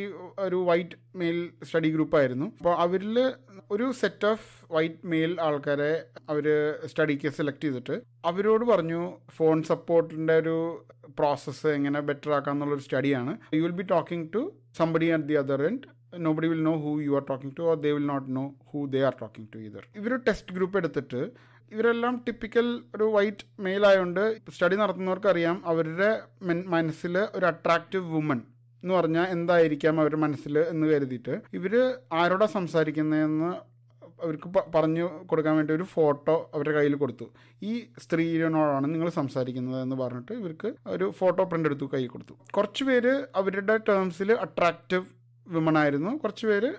ഒരു വൈറ്റ് മെയിൽ സ്റ്റഡി ഗ്രൂപ്പ് ആയിരുന്നു അപ്പോൾ അവരിൽ ഒരു സെറ്റ് ഓഫ് വൈറ്റ് മെയിൽ ആൾക്കാരെ അവർ സ്റ്റഡിക്ക് സെലക്ട് ചെയ്തിട്ട് അവരോട് പറഞ്ഞു ഫോൺ സപ്പോർട്ടിൻ്റെ ഒരു പ്രോസസ്സ് എങ്ങനെ ബെറ്റർ ആക്കാം എന്നുള്ളൊരു സ്റ്റഡിയാണ് you will be talking to somebody at the other end buddy will know who you are talking to or they will not know who they are talking to either ഇവർ test group എടുത്തിട്ട് ഇവരെല്ലാം typical ഒരു white male ആയതുകൊണ്ട് study നടത്തുന്നവർക്കറിയാം അവരുടെ മനസ്സിൽ ഒരു attractive woman എന്ന് പറഞ്ഞാൽ എന്തായിരിക്കാം അവരുടെ മനസ്സിൽ എന്ന് കരുതിയിട്ട് ഇവർ ആരോടാ സംസാരിക്കുന്നതെന്ന് അവർക്ക് പറഞ്ഞു കൊടുക്കാൻ വേണ്ടി ഒരു ഫോട്ടോ അവരുടെ കയ്യിൽ കൊടുത്തു ഈ സ്ത്രീയോടാണ് നിങ്ങൾ സംസാരിക്കുന്നത് എന്ന് പറഞ്ഞിട്ട് ഇവർക്ക് ഒരു ഫോട്ടോ പ്രിൻ്റ് എടുത്തു കയ്യിൽ കൊടുത്തു കുറച്ച് പേര് അവരുടെ ടേംസിൽ അട്രാക്റ്റീവ് വിമൺ ആയിരുന്നു കുറച്ച് പേര്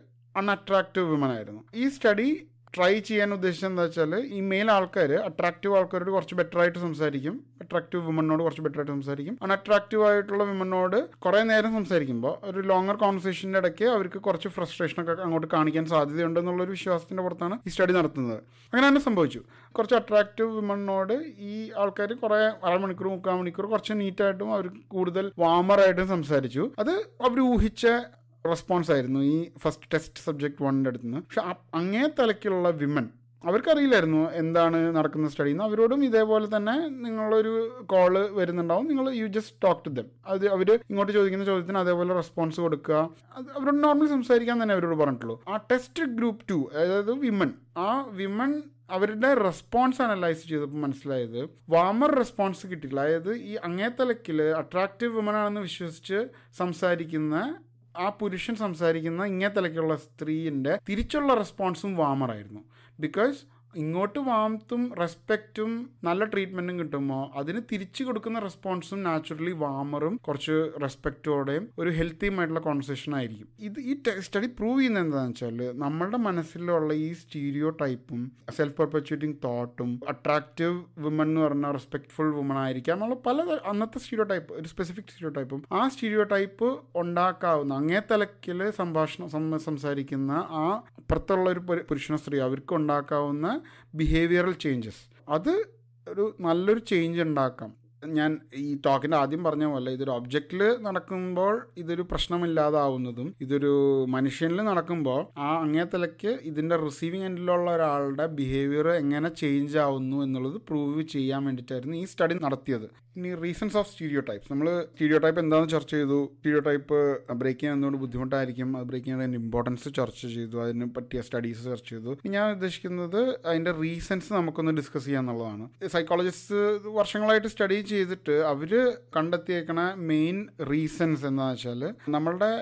അട്രാക്റ്റീവ് വിമൺ ആയിരുന്നു ഈ സ്റ്റഡി ട്രൈ ചെയ്യാൻ ഉദ്ദേശിച്ചത് എന്താ വെച്ചാൽ ഈ മെയിൽ ആൾക്കാർ അട്രാക്റ്റീവ് ആൾക്കാരോട് കുറച്ച് ബെറ്റർ ആയിട്ട് സംസാരിക്കും അട്രാക്റ്റീവ് വിമനോട് കുറച്ച് ബെറ്റർ ആയിട്ട് സംസാരിക്കും അട്രാക്റ്റീവ് ആയിട്ടുള്ള വിമനോട് കുറേ നേരം സംസാരിക്കുമ്പോൾ ഒരു ലോങ്ങർ കോൺവെർസേഷൻ്റെ ഇടയ്ക്ക് അവർക്ക് കുറച്ച് ഫ്രസ്ട്രേഷനൊക്കെ അങ്ങോട്ട് കാണിക്കാൻ സാധ്യതയുണ്ട് എന്നുള്ളൊരു വിശ്വാസത്തിൻ്റെ പുറത്താണ് ഈ സ്റ്റഡി നടത്തുന്നത് അങ്ങനെ തന്നെ സംഭവിച്ചു കുറച്ച് അട്രാക്റ്റീവ് വിമനോട് ഈ ആൾക്കാർ കുറേ അരമണിക്കൂർ മുക്കാൽ മണിക്കൂർ കുറച്ച് നീറ്റായിട്ടും അവർ കൂടുതൽ വാമറായിട്ടും സംസാരിച്ചു അത് അവർ ഊഹിച്ച റെസ്പോൺസ് ആയിരുന്നു ഈ ഫസ്റ്റ് ടെസ്റ്റ് സബ്ജക്ട് വണ്ണിൻ്റെ അടുത്ത് നിന്ന് പക്ഷെ അങ്ങേ തലക്കിലുള്ള വിമൻ അവർക്കറിയില്ലായിരുന്നു എന്താണ് നടക്കുന്ന സ്റ്റഡി എന്ന് അവരോടും ഇതേപോലെ തന്നെ നിങ്ങളൊരു കോള് വരുന്നുണ്ടാവും നിങ്ങൾ you just talk to them അത് അവർ ഇങ്ങോട്ട് ചോദിക്കുന്ന ചോദ്യത്തിന് അതേപോലെ റെസ്പോൺസ് കൊടുക്കുക അവരോട് നോർമൽ സംസാരിക്കാൻ തന്നെ അവരോട് പറഞ്ഞിട്ടുള്ളൂ ആ ടെസ്റ്റ് ഗ്രൂപ്പ് ടു അതായത് വിമൻ ആ വിമൻ അവരുടെ റെസ്പോൺസ് അനലൈസ് ചെയ്തപ്പോൾ മനസ്സിലായത് വാമർ റെസ്പോൺസ് കിട്ടിയിട്ടില്ല അതായത് ഈ അങ്ങേ തലക്കിൽ അട്രാക്റ്റീവ് വിമൻ ആണെന്ന് വിശ്വസിച്ച് സംസാരിക്കുന്ന ആ പുരുഷൻ സംസാരിക്കുന്ന ഇങ്ങനെ ഇങ്ങനത്തിലേക്കുള്ള സ്ത്രീൻ്റെ തിരിച്ചുള്ള റെസ്പോൺസും വാമറായിരുന്നു ബിക്കോസ് ഇങ്ങോട്ട് വാമത്തും റെസ്പെക്റ്റും നല്ല ട്രീറ്റ്മെന്റും കിട്ടുമ്പോൾ അതിന് തിരിച്ചു കൊടുക്കുന്ന റെസ്പോൺസും നാച്ചുറലി വാമറും കുറച്ച് റെസ്പെക്റ്റോടെയും ഒരു ഹെൽത്തിയുമായിട്ടുള്ള കോൺവെർസേഷൻ ആയിരിക്കും ഇത് ഈ സ്റ്റഡി പ്രൂവ് ചെയ്യുന്നത് എന്താണെന്ന് വെച്ചാൽ നമ്മളുടെ മനസ്സിലുള്ള ഈ സ്റ്റീരിയോ ടൈപ്പും സെൽഫ് പെർപ്പച്വേറ്റിംഗ് തോട്ടും അട്രാക്റ്റീവ് വുമൺ എന്ന് പറഞ്ഞ റെസ്പെക്ട്ഫുൾ വുമൺ ആയിരിക്കാം നമ്മൾ പല അന്നത്തെ സ്റ്റീരിയോ ടൈപ്പ് ഒരു സ്പെസിഫിക് സ്റ്റീരിയോ ടൈപ്പും ആ സ്റ്റീരിയോ ടൈപ്പ് ഉണ്ടാക്കാവുന്ന അങ്ങേ തലക്കിൽ സംഭാഷണം സംസാരിക്കുന്ന ആ അപ്പുറത്തുള്ള ഒരു പുരുഷനോ സ്ത്രീ അവർക്ക് ഉണ്ടാക്കാവുന്ന ബിഹേവിയറൽ ചേഞ്ചസ് അത് ഒരു നല്ലൊരു ചേഞ്ച് ഉണ്ടാക്കാം ഞാൻ ഈ ടോക്കിൻ്റെ ആദ്യം പറഞ്ഞ പോലെ ഇതൊരു ഒബ്ജക്റ്റിൽ നടക്കുമ്പോൾ ഇതൊരു പ്രശ്നമില്ലാതാവുന്നതും ഇതൊരു മനുഷ്യനിൽ നടക്കുമ്പോൾ ആ അങ്ങേ തലയ്ക്ക് ഇതിൻ്റെ റിസീവിങ് എൻഡിലുള്ള ഒരാളുടെ ബിഹേവിയർ എങ്ങനെ ചേഞ്ച് ആവുന്നു എന്നുള്ളത് പ്രൂവ് ചെയ്യാൻ വേണ്ടിയിട്ടായിരുന്നു ഈ സ്റ്റഡി നടത്തിയത് ഇനി റീസൺസ് ഓഫ് സ്റ്റീരിയോ ടൈപ്പ് നമ്മൾ സ്റ്റീരിയോ ടൈപ്പ് എന്താണെന്ന് ചർച്ച ചെയ്തു സ്റ്റീരിയോ ടൈപ്പ് ബ്രേക്ക് ചെയ്യാൻ എന്തുകൊണ്ട് ബുദ്ധിമുട്ടായിരിക്കും അത് ബ്രേക്ക് ചെയ്യാൻ അതിൻ്റെ ഇമ്പോർട്ടൻസ് ചർച്ച ചെയ്തു അതിന് പറ്റിയ സ്റ്റഡീസ് ചർച്ച ചെയ്തു ഞാൻ ഉദ്ദേശിക്കുന്നത് അതിൻ്റെ റീസൺസ് നമുക്കൊന്ന് ഡിസ്കസ് ചെയ്യാന്നുള്ളതാണ് സൈക്കോളജിസ്റ്റ് വർഷങ്ങളായിട്ട് സ്റ്റഡി ചെയ്തിട്ട് അവർ കണ്ടെത്തിയേക്കണ മെയിൻ റീസൺസ് എന്താണെന്ന് വെച്ചാൽ നമ്മളുടെ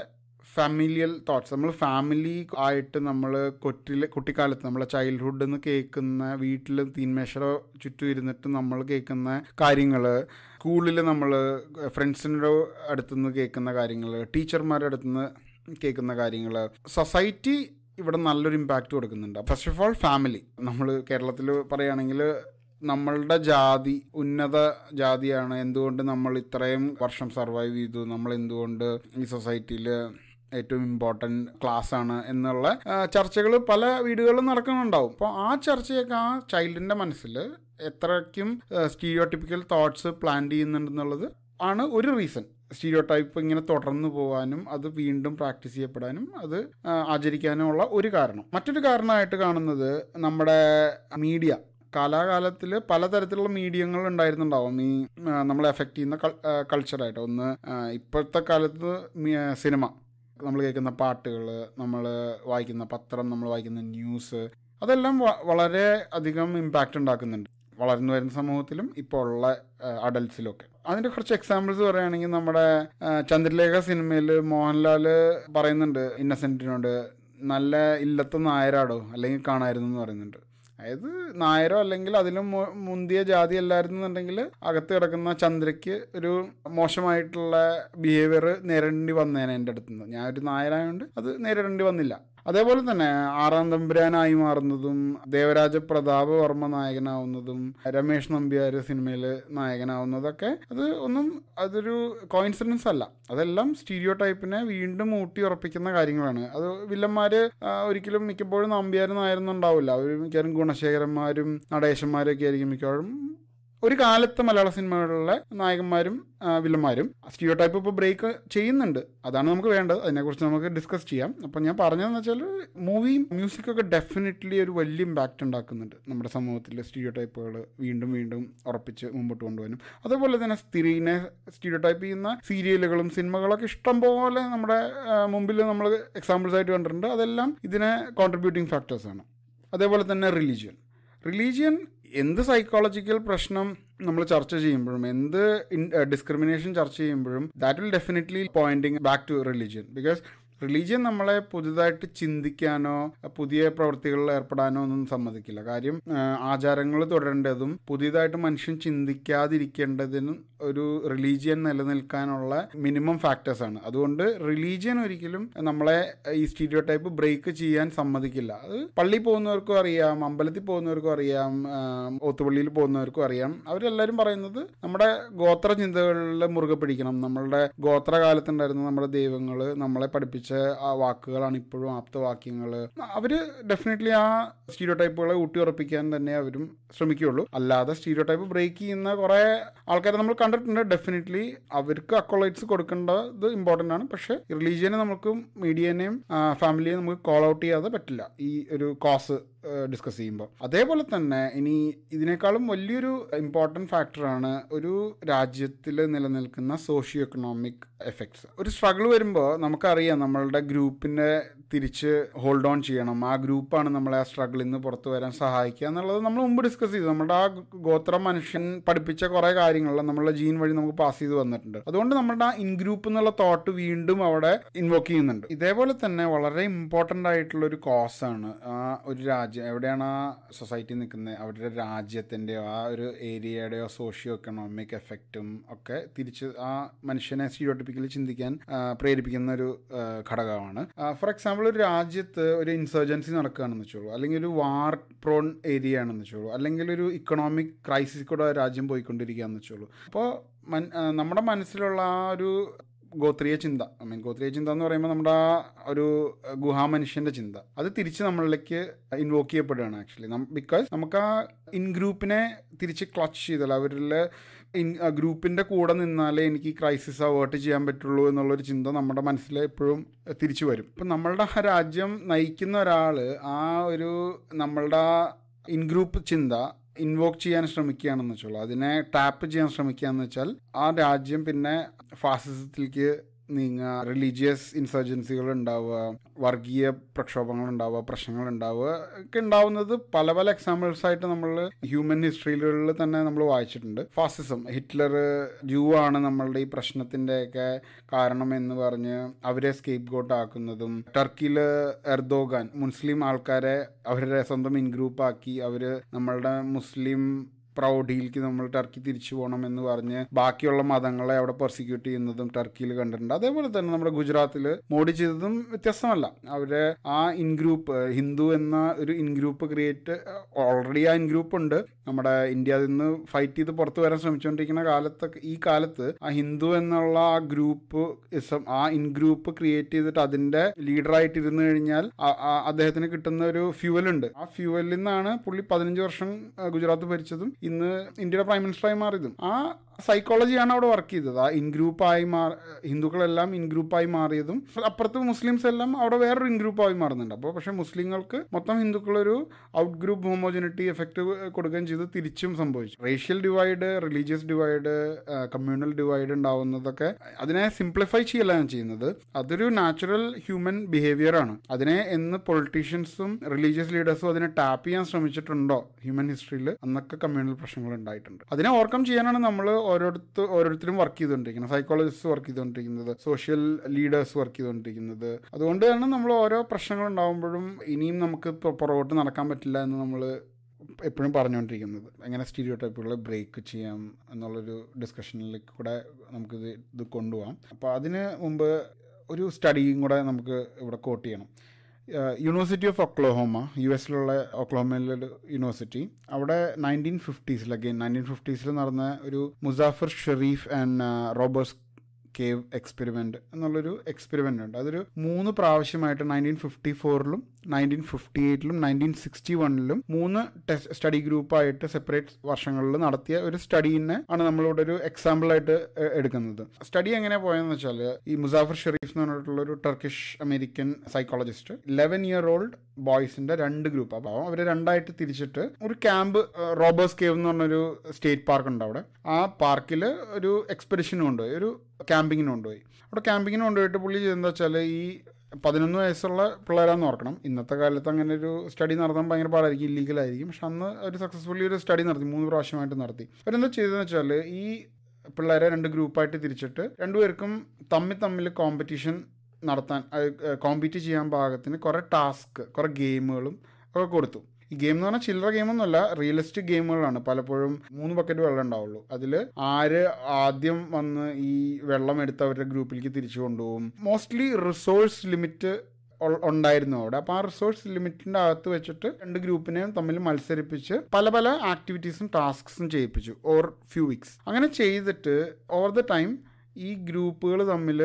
ഫാമിലിയൽ തോട്ട്സ് നമ്മൾ ഫാമിലി ആയിട്ട് നമ്മൾ കൊറ്റിലെ കുട്ടിക്കാലത്ത് നമ്മളെ ചൈൽഡ്ഹുഡിൽ നിന്ന് കേൾക്കുന്ന വീട്ടിൽ തീന്മേശയുടെ ചുറ്റും ഇരുന്നിട്ട് നമ്മൾ കേൾക്കുന്ന കാര്യങ്ങൾ സ്കൂളിൽ നമ്മൾ ഫ്രണ്ട്സിൻ്റെ നിന്ന് കേൾക്കുന്ന കാര്യങ്ങൾ ടീച്ചർമാരുടെ നിന്ന് കേൾക്കുന്ന കാര്യങ്ങൾ സൊസൈറ്റി ഇവിടെ നല്ലൊരു ഇമ്പാക്റ്റ് കൊടുക്കുന്നുണ്ട് ഫസ്റ്റ് ഓഫ് ഓൾ ഫാമിലി നമ്മൾ കേരളത്തിൽ പറയുകയാണെങ്കിൽ നമ്മളുടെ ജാതി ഉന്നത ജാതിയാണ് എന്തുകൊണ്ട് നമ്മൾ ഇത്രയും വർഷം സർവൈവ് ചെയ്തു നമ്മൾ എന്തുകൊണ്ട് ഈ സൊസൈറ്റിയിൽ ഏറ്റവും ഇമ്പോർട്ടൻറ്റ് ക്ലാസ് ആണ് എന്നുള്ള ചർച്ചകൾ പല വീടുകളിലും നടക്കുന്നുണ്ടാവും അപ്പോൾ ആ ചർച്ചയൊക്കെ ആ ചൈൽഡിൻ്റെ മനസ്സിൽ എത്രയ്ക്കും സ്റ്റീരിയോട്ടിപ്പിക്കൽ തോട്ട്സ് പ്ലാൻ ചെയ്യുന്നുണ്ടെന്നുള്ളത് ആണ് ഒരു റീസൺ സ്റ്റീരിയോ ടൈപ്പ് ഇങ്ങനെ തുടർന്നു പോകാനും അത് വീണ്ടും പ്രാക്ടീസ് ചെയ്യപ്പെടാനും അത് ആചരിക്കാനുമുള്ള ഒരു കാരണം മറ്റൊരു കാരണമായിട്ട് കാണുന്നത് നമ്മുടെ മീഡിയ കാലാകാലത്തിൽ പലതരത്തിലുള്ള മീഡിയങ്ങൾ ഉണ്ടായിരുന്നുണ്ടാവും ഈ നമ്മളെ എഫക്റ്റ് ചെയ്യുന്ന കൾച്ചറായിട്ട് ഒന്ന് ഇപ്പോഴത്തെ കാലത്ത് സിനിമ നമ്മൾ കേൾക്കുന്ന പാട്ടുകൾ നമ്മൾ വായിക്കുന്ന പത്രം നമ്മൾ വായിക്കുന്ന ന്യൂസ് അതെല്ലാം വളരെ അധികം ഇമ്പാക്റ്റ് ഉണ്ടാക്കുന്നുണ്ട് വളർന്നു വരുന്ന സമൂഹത്തിലും ഇപ്പോൾ ഉള്ള അഡൽസിലൊക്കെ അതിൻ്റെ കുറച്ച് എക്സാമ്പിൾസ് പറയുകയാണെങ്കിൽ നമ്മുടെ ചന്ദ്രലേഖ സിനിമയിൽ മോഹൻലാൽ പറയുന്നുണ്ട് ഇന്നസെൻറ്റിനോട് നല്ല ഇല്ലത്ത നായരാടോ അല്ലെങ്കിൽ കാണായിരുന്നു എന്ന് പറയുന്നുണ്ട് അതായത് നായരോ അല്ലെങ്കിൽ അതിലും മുന്തിയ ജാതി അല്ലായിരുന്നുണ്ടെങ്കിൽ അകത്ത് കിടക്കുന്ന ചന്ദ്രയ്ക്ക് ഒരു മോശമായിട്ടുള്ള ബിഹേവിയർ നേരിടേണ്ടി വന്നേനെ എൻ്റെ അടുത്തുനിന്ന് ഞാൻ ഒരു നായരായതുകൊണ്ട് അത് നേരിടേണ്ടി വന്നില്ല അതേപോലെ തന്നെ ആറാം തമ്പുരാനായി മാറുന്നതും ദേവരാജ പ്രതാപവർമ്മ നായകനാവുന്നതും രമേഷ് നമ്പ്യാർ സിനിമയിൽ നായകനാവുന്നതൊക്കെ അത് ഒന്നും അതൊരു കോയിൻസിഡൻസ് അല്ല അതെല്ലാം സ്റ്റീരിയോ ടൈപ്പിനെ വീണ്ടും ഊട്ടി ഉറപ്പിക്കുന്ന കാര്യങ്ങളാണ് അത് വില്ലന്മാർ ഒരിക്കലും മിക്കപ്പോഴും നമ്പ്യാർ നായരൊന്നും ഉണ്ടാവില്ല അവർ മിക്കവാറും ഗുണശേഖരന്മാരും നടേശന്മാരും ഒക്കെ ആയിരിക്കും മിക്കവാറും ഒരു കാലത്ത് മലയാള സിനിമകളിലെ നായകന്മാരും വില്ലന്മാരും സ്റ്റിയോ ടൈപ്പ് ഇപ്പോൾ ബ്രേക്ക് ചെയ്യുന്നുണ്ട് അതാണ് നമുക്ക് വേണ്ടത് അതിനെക്കുറിച്ച് നമുക്ക് ഡിസ്കസ് ചെയ്യാം അപ്പം ഞാൻ പറഞ്ഞതെന്ന് വെച്ചാൽ മൂവിയും മ്യൂസിക്കൊക്കെ ഡെഫിനറ്റ്ലി ഒരു വലിയ ഇമ്പാക്റ്റ് ഉണ്ടാക്കുന്നുണ്ട് നമ്മുടെ സമൂഹത്തിൽ സ്റ്റിയോ ടൈപ്പുകൾ വീണ്ടും വീണ്ടും ഉറപ്പിച്ച് മുമ്പോട്ട് കൊണ്ടുവരും അതുപോലെ തന്നെ സ്ത്രീനെ സ്റ്റിയോ ടൈപ്പ് ചെയ്യുന്ന സീരിയലുകളും സിനിമകളൊക്കെ ഇഷ്ടം പോലെ നമ്മുടെ മുമ്പിൽ നമ്മൾ എക്സാമ്പിൾസ് ആയിട്ട് കണ്ടിട്ടുണ്ട് അതെല്ലാം ഇതിനെ കോൺട്രിബ്യൂട്ടിങ് ഫാക്ടേഴ്സാണ് അതേപോലെ തന്നെ റിലീജിയൻ റിലീജിയൻ എന്ത് സൈക്കോളജിക്കൽ പ്രശ്നം നമ്മൾ ചർച്ച ചെയ്യുമ്പോഴും എന്ത് ഡിസ്ക്രിമിനേഷൻ ചർച്ച ചെയ്യുമ്പോഴും that will definitely pointing back to religion because religion നമ്മളെ പുതുതായിട്ട് ചിന്തിക്കാനോ പുതിയ പ്രവൃത്തികളിൽ ഏർപ്പെടാനോ ഒന്നും സമ്മതിക്കില്ല കാര്യം ആചാരങ്ങൾ തുടരേണ്ടതും പുതിയതായിട്ട് മനുഷ്യൻ ചിന്തിക്കാതിരിക്കേണ്ടതിനും ഒരു റിലീജിയൻ നിലനിൽക്കാനുള്ള മിനിമം ഫാക്ടേഴ്സ് ആണ് അതുകൊണ്ട് റിലീജിയൻ ഒരിക്കലും നമ്മളെ ഈ സ്റ്റീരിയോ ടൈപ്പ് ബ്രേക്ക് ചെയ്യാൻ സമ്മതിക്കില്ല അത് പള്ളി പോകുന്നവർക്കും അറിയാം അമ്പലത്തിൽ പോകുന്നവർക്കും അറിയാം ഓത്തുപള്ളിയിൽ പോകുന്നവർക്കും അറിയാം അവരെല്ലാവരും പറയുന്നത് നമ്മുടെ ഗോത്ര ചിന്തകളിൽ മുറുകെ പിടിക്കണം നമ്മളുടെ ഗോത്രകാലത്തുണ്ടായിരുന്ന നമ്മുടെ ദൈവങ്ങൾ നമ്മളെ പഠിപ്പിച്ച ആ വാക്കുകളാണ് ഇപ്പോഴും ആപ്തവാക്യങ്ങൾ അവർ ഡെഫിനറ്റ്ലി ആ സ്റ്റീരിയോ ടൈപ്പുകളെ ഊട്ടിയുറപ്പിക്കാൻ തന്നെ അവരും ശ്രമിക്കുകയുള്ളൂ അല്ലാതെ സ്റ്റീരിയോ ടൈപ്പ് ബ്രേക്ക് ചെയ്യുന്ന കുറേ ആൾക്കാരെ നമ്മൾ കണ്ടിട്ടുണ്ട് ഡെഫിനറ്റ്ലി അവർക്ക് അക്കോളൈറ്റ്സ് കൊടുക്കേണ്ടത് ഇമ്പോർട്ടൻ്റ് ആണ് പക്ഷേ റിലീജിയനെ നമുക്ക് മീഡിയനെയും ഫാമിലിയെയും നമുക്ക് കോൾ ഔട്ട് ചെയ്യാതെ പറ്റില്ല ഈ ഒരു കോസ് ഡിസ്കസ് ചെയ്യുമ്പോൾ അതേപോലെ തന്നെ ഇനി ഇതിനേക്കാളും വലിയൊരു ഇമ്പോർട്ടൻറ്റ് ഫാക്ടറാണ് ഒരു രാജ്യത്തിൽ നിലനിൽക്കുന്ന സോഷ്യോ എക്കണോമിക് എഫക്ട്സ് ഒരു സ്ട്രഗിൾ വരുമ്പോൾ നമുക്കറിയാം നമ്മളുടെ ഗ്രൂപ്പിൻ്റെ തിരിച്ച് ഹോൾഡ് ഓൺ ചെയ്യണം ആ ഗ്രൂപ്പാണ് നമ്മളെ ആ സ്ട്രഗിളിൽ നിന്ന് പുറത്തു വരാൻ സഹായിക്കുക എന്നുള്ളത് നമ്മൾ മുമ്പ് ഡിസ്കസ് ചെയ്തു നമ്മുടെ ആ ഗോത്ര മനുഷ്യൻ പഠിപ്പിച്ച കുറേ കാര്യങ്ങൾ നമ്മളുടെ ജീൻ വഴി നമുക്ക് പാസ് ചെയ്ത് വന്നിട്ടുണ്ട് അതുകൊണ്ട് നമ്മുടെ ആ ഇൻ ഗ്രൂപ്പ് എന്നുള്ള തോട്ട് വീണ്ടും അവിടെ ഇൻവോക്ക് ചെയ്യുന്നുണ്ട് ഇതേപോലെ തന്നെ വളരെ ഇമ്പോർട്ടൻ്റ് ആയിട്ടുള്ള ഒരു കോസാണ് ആ ഒരു രാജ്യം എവിടെയാണ് ആ സൊസൈറ്റി നിൽക്കുന്നത് അവരുടെ രാജ്യത്തിൻ്റെയോ ആ ഒരു ഏരിയയുടെയോ സോഷ്യോ എക്കണോമിക് എഫക്റ്റും ഒക്കെ തിരിച്ച് ആ മനുഷ്യനെ സ്റ്റീരിയോട്ടിപ്പിക്കലി ചിന്തിക്കാൻ പ്രേരിപ്പിക്കുന്ന ഒരു ഘടകമാണ് ഫോർ എക്സാമ്പിൾ നമ്മളൊരു രാജ്യത്ത് ഒരു ഇൻസർജൻസി നടക്കുകയാണെന്ന് വെച്ചോളൂ അല്ലെങ്കിൽ ഒരു വാർ പ്രോൺ ഏരിയ ആണെന്ന് വെച്ചോളൂ അല്ലെങ്കിൽ ഒരു ഇക്കണോമിക് ക്രൈസിസ് കൂടെ രാജ്യം പോയിക്കൊണ്ടിരിക്കുകയെന്ന് വെച്ചോളൂ അപ്പോൾ മൻ നമ്മുടെ മനസ്സിലുള്ള ആ ഒരു ഗോത്രീയ ചിന്ത ഐ മീൻ ഗോത്രീയ ചിന്ത എന്ന് പറയുമ്പോൾ നമ്മുടെ ആ ഒരു ഗുഹാമനുഷ്യൻ്റെ ചിന്ത അത് തിരിച്ച് നമ്മളിലേക്ക് ഇൻവോക്ക് ചെയ്യപ്പെടുകയാണ് ആക്ച്വലി ബിക്കോസ് നമുക്ക് ആ ഇൻ ഗ്രൂപ്പിനെ തിരിച്ച് ക്ലച്ച് ചെയ്തല്ല അവരിലെ ഗ്രൂപ്പിൻ്റെ കൂടെ നിന്നാലേ എനിക്ക് ക്രൈസിസ് അവേർട്ട് ചെയ്യാൻ പറ്റുള്ളൂ എന്നുള്ളൊരു ചിന്ത നമ്മുടെ മനസ്സിൽ എപ്പോഴും തിരിച്ചു വരും ഇപ്പം നമ്മളുടെ രാജ്യം നയിക്കുന്ന ഒരാൾ ആ ഒരു നമ്മളുടെ ഇൻ ഗ്രൂപ്പ് ചിന്ത ഇൻവോക്ക് ചെയ്യാൻ ശ്രമിക്കുകയാണെന്ന് വെച്ചോളൂ അതിനെ ടാപ്പ് ചെയ്യാൻ ശ്രമിക്കുകയെന്ന് വെച്ചാൽ ആ രാജ്യം പിന്നെ ഫാസിസത്തിലേക്ക് നീങ്ങുക റിലീജിയസ് ഇൻസർജൻസികൾ ഉണ്ടാവുക വർഗീയ പ്രക്ഷോഭങ്ങൾ ഉണ്ടാവുക പ്രശ്നങ്ങൾ ഉണ്ടാവുക ഒക്കെ ഉണ്ടാവുന്നത് പല പല എക്സാമ്പിൾസ് ആയിട്ട് നമ്മൾ ഹ്യൂമൻ ഹിസ്റ്ററികളിൽ തന്നെ നമ്മൾ വായിച്ചിട്ടുണ്ട് ഫാസിസം ഹിറ്റ്ലർ ജൂ ആണ് നമ്മളുടെ ഈ പ്രശ്നത്തിൻ്റെയൊക്കെ കാരണം എന്ന് പറഞ്ഞ് അവരെ സ്കേപ്പ് ഗോട്ട് ആക്കുന്നതും ടർക്കിയിൽ എർദോഗാൻ മുസ്ലിം ആൾക്കാരെ അവരുടെ സ്വന്തം ഇൻഗ്രൂപ്പ് ആക്കി അവർ നമ്മളുടെ മുസ്ലിം പ്രൗഢിയിലേക്ക് നമ്മൾ ടർക്കി തിരിച്ചു പോകണം എന്ന് പറഞ്ഞ് ബാക്കിയുള്ള മതങ്ങളെ അവിടെ പെർസിക്യൂട്ട് ചെയ്യുന്നതും ടർക്കിയിൽ കണ്ടിട്ടുണ്ട് അതേപോലെ തന്നെ നമ്മുടെ ഗുജറാത്തിൽ മോഡി ചെയ്തതും വ്യത്യസ്തമല്ല അവരെ ആ ഇൻഗ്രൂപ്പ് ഹിന്ദു എന്ന ഒരു ഇൻഗ്രൂപ്പ് ക്രിയേറ്റ് ഓൾറെഡി ആ ഇൻഗ്രൂപ്പ് ഉണ്ട് നമ്മുടെ ഇന്ത്യയിൽ നിന്ന് ഫൈറ്റ് ചെയ്ത് പുറത്തു വരാൻ ശ്രമിച്ചുകൊണ്ടിരിക്കുന്ന കാലത്തൊക്കെ ഈ കാലത്ത് ആ ഹിന്ദു എന്നുള്ള ആ ഗ്രൂപ്പ് ഇസം ആ ഇൻ ഗ്രൂപ്പ് ക്രിയേറ്റ് ചെയ്തിട്ട് അതിന്റെ ആയിട്ട് ഇരുന്ന് കഴിഞ്ഞാൽ അദ്ദേഹത്തിന് കിട്ടുന്ന ഒരു ഫ്യൂവൽ ഉണ്ട് ആ ഫ്യൂവലിൽ നിന്നാണ് പുള്ളി പതിനഞ്ച് വർഷം ഗുജറാത്ത് ഭരിച്ചതും ഇന്ന് ഇന്ത്യയുടെ പ്രൈം മിനിസ്റ്ററായി മാറിയതും ആ സൈക്കോളജിയാണ് അവിടെ വർക്ക് ചെയ്തത് ആ ഇൻ ഗ്രൂപ്പായി മാ ഹിന്ദുക്കളെല്ലാം ഇൻ ഗ്രൂപ്പായി മാറിയതും അപ്പുറത്ത് മുസ്ലിംസ് എല്ലാം അവിടെ വേറൊരു ഗ്രൂപ്പായി മാറുന്നുണ്ട് അപ്പോൾ പക്ഷേ മുസ്ലിങ്ങൾക്ക് മൊത്തം ഹിന്ദുക്കളൊരു ഔട്ട് ഗ്രൂപ്പ് ഹോമോജിനിറ്റി എഫക്റ്റ് കൊടുക്കുകയും ചെയ്ത് തിരിച്ചും സംഭവിച്ചു racial divide religious divide communal divide ഉണ്ടാവുന്നതൊക്കെ അതിനെ സിംപ്ലിഫൈ ചെയ്യല്ല ഞാൻ ചെയ്യുന്നത് അതൊരു നാച്ചുറൽ ഹ്യൂമൻ ബിഹേവിയർ ആണ് അതിനെ എന്ന് പൊളിറ്റീഷ്യൻസും റിലീജിയസ് ലീഡേഴ്സും അതിനെ ടാപ്പ് ചെയ്യാൻ ശ്രമിച്ചിട്ടുണ്ടോ ഹ്യൂമൻ ഹിസ്റ്ററിയിൽ അന്നൊക്കെ കമ്മ്യൂണൽ പ്രശ്നങ്ങൾ ഉണ്ടായിട്ടുണ്ട് അതിനെ ഓവർകം ചെയ്യാനാണ് നമ്മൾ ഓരോരുത്തർ ഓരോരുത്തരും വർക്ക് ചെയ്തുകൊണ്ടിരിക്കുന്നത് സൈക്കോളജിസ്റ്റ് വർക്ക് ചെയ്തുകൊണ്ടിരിക്കുന്നത് സോഷ്യൽ ലീഡേഴ്സ് വർക്ക് ചെയ്തുകൊണ്ടിരിക്കുന്നത് അതുകൊണ്ട് തന്നെ നമ്മൾ ഓരോ പ്രശ്നങ്ങൾ ഉണ്ടാകുമ്പോഴും ഇനിയും നമുക്ക് പുറകോട്ട് നടക്കാൻ പറ്റില്ല എന്ന് നമ്മൾ എപ്പോഴും പറഞ്ഞുകൊണ്ടിരിക്കുന്നത് എങ്ങനെ സ്റ്റീരിയോ ബ്രേക്ക് ചെയ്യാം എന്നുള്ളൊരു ഡിസ്കഷനിലേക്ക് കൂടെ നമുക്ക് ഇത് കൊണ്ടുപോകാം അപ്പോൾ അതിന് മുമ്പ് ഒരു സ്റ്റഡിയും കൂടെ നമുക്ക് ഇവിടെ കോട്ട് ചെയ്യണം യൂണിവേഴ്സിറ്റി ഓഫ് ഒക്ലോഹോമ യു എസിലുള്ള ഒക്ലോഹോമയിലൊരു യൂണിവേഴ്സിറ്റി അവിടെ നയൻറ്റീൻ ഫിഫ്റ്റീസിൽ അഗെയിൻ നയൻറ്റീൻ ഫിഫ്റ്റീസിൽ നടന്ന ഒരു Muzafer Sherif and Robbers Cave experiment എന്നുള്ളൊരു എക്സ്പെരിമെൻ്റ് ഉണ്ട് അതൊരു മൂന്ന് പ്രാവശ്യമായിട്ട് നയൻറ്റീൻ ഫിഫ്റ്റി ഫോറിലും നയൻറ്റീൻ ഫിഫ്റ്റി എയ്റ്റിലും നയൻറ്റീൻ സിക്സ്റ്റി വണ്ണിലും മൂന്ന് ടെസ്റ്റ് സ്റ്റഡി ഗ്രൂപ്പായിട്ട് സെപ്പറേറ്റ് വർഷങ്ങളിൽ നടത്തിയ ഒരു സ്റ്റഡീനെ ആണ് നമ്മളിവിടെ ഒരു എക്സാമ്പിൾ ആയിട്ട് എടുക്കുന്നത് സ്റ്റഡി എങ്ങനെ പോയെന്ന് വെച്ചാൽ ഈ മുസാഫർ ഷെറീഫ് എന്ന് പറഞ്ഞിട്ടുള്ള ഒരു Turkish American psychologist eleven year old ബോയ്സിന്റെ രണ്ട് ഗ്രൂപ്പ് അപ്പോൾ അവരെ രണ്ടായിട്ട് തിരിച്ചിട്ട് ഒരു ക്യാമ്പ് റോബേഴ്സ് കേവ് എന്ന് പറഞ്ഞൊരു സ്റ്റേറ്റ് പാർക്ക് ഉണ്ട് അവിടെ ആ പാർക്കിൽ ഒരു എക്സ്പെഡിഷനും കൊണ്ടുപോയി ഒരു ക്യാമ്പിങ്ങിന് കൊണ്ടുപോയി അവിടെ ക്യാമ്പിങ്ങിന് കൊണ്ടുപോയിട്ട് പുള്ളി എന്താ വെച്ചാൽ ഈ പതിനൊന്ന് വയസ്സുള്ള പിള്ളേരാന്ന് ഓർക്കണം ഇന്നത്തെ കാലത്ത് അങ്ങനെ ഒരു സ്റ്റഡി നടത്താൻ ഭയങ്കര പാടായിരിക്കും ഇല്ലീഗലായിരിക്കും പക്ഷെ അന്ന് ഒരു സക്സസ്ഫുള്ളി ഒരു സ്റ്റഡി നടത്തി മൂന്ന് പ്രാവശ്യമായിട്ട് നടത്തി അവരെന്താ ചെയ്തതെന്ന് വെച്ചാൽ ഈ പിള്ളേരെ രണ്ട് ഗ്രൂപ്പായിട്ട് തിരിച്ചിട്ട് രണ്ടുപേർക്കും തമ്മിൽ തമ്മിൽ കോമ്പറ്റീഷൻ നടത്താൻ കോമ്പീറ്റ് ചെയ്യാൻ പാകത്തിന് കുറേ ടാസ്ക് കുറേ ഗെയിമുകളും ഒക്കെ കൊടുത്തു ഈ ഗെയിം എന്ന് പറഞ്ഞാൽ ചില്ലറ ഗെയിമൊന്നുമല്ല റിയലിസ്റ്റിക് ഗെയിമുകളാണ് പലപ്പോഴും മൂന്ന് ബക്കറ്റ് വെള്ളം ഉണ്ടാവുള്ളൂ അതിൽ ആര് ആദ്യം വന്ന് ഈ വെള്ളം എടുത്ത് അവരുടെ ഗ്രൂപ്പിലേക്ക് തിരിച്ചു കൊണ്ടുപോകും മോസ്റ്റ്ലി റിസോഴ്സ് ലിമിറ്റ് ഉണ്ടായിരുന്നു അവിടെ അപ്പോൾ ആ റിസോഴ്സ് ലിമിറ്റിൻ്റെ അകത്ത് വെച്ചിട്ട് രണ്ട് ഗ്രൂപ്പിനെയും തമ്മിൽ മത്സരിപ്പിച്ച് പല പല ആക്ടിവിറ്റീസും ടാസ്ക്സും ചെയ്യിപ്പിച്ചു ഓർ ഫ്യൂ വീക്സ് അങ്ങനെ ചെയ്തിട്ട് ഓവർ ദ ടൈം ഈ ഗ്രൂപ്പുകൾ തമ്മിൽ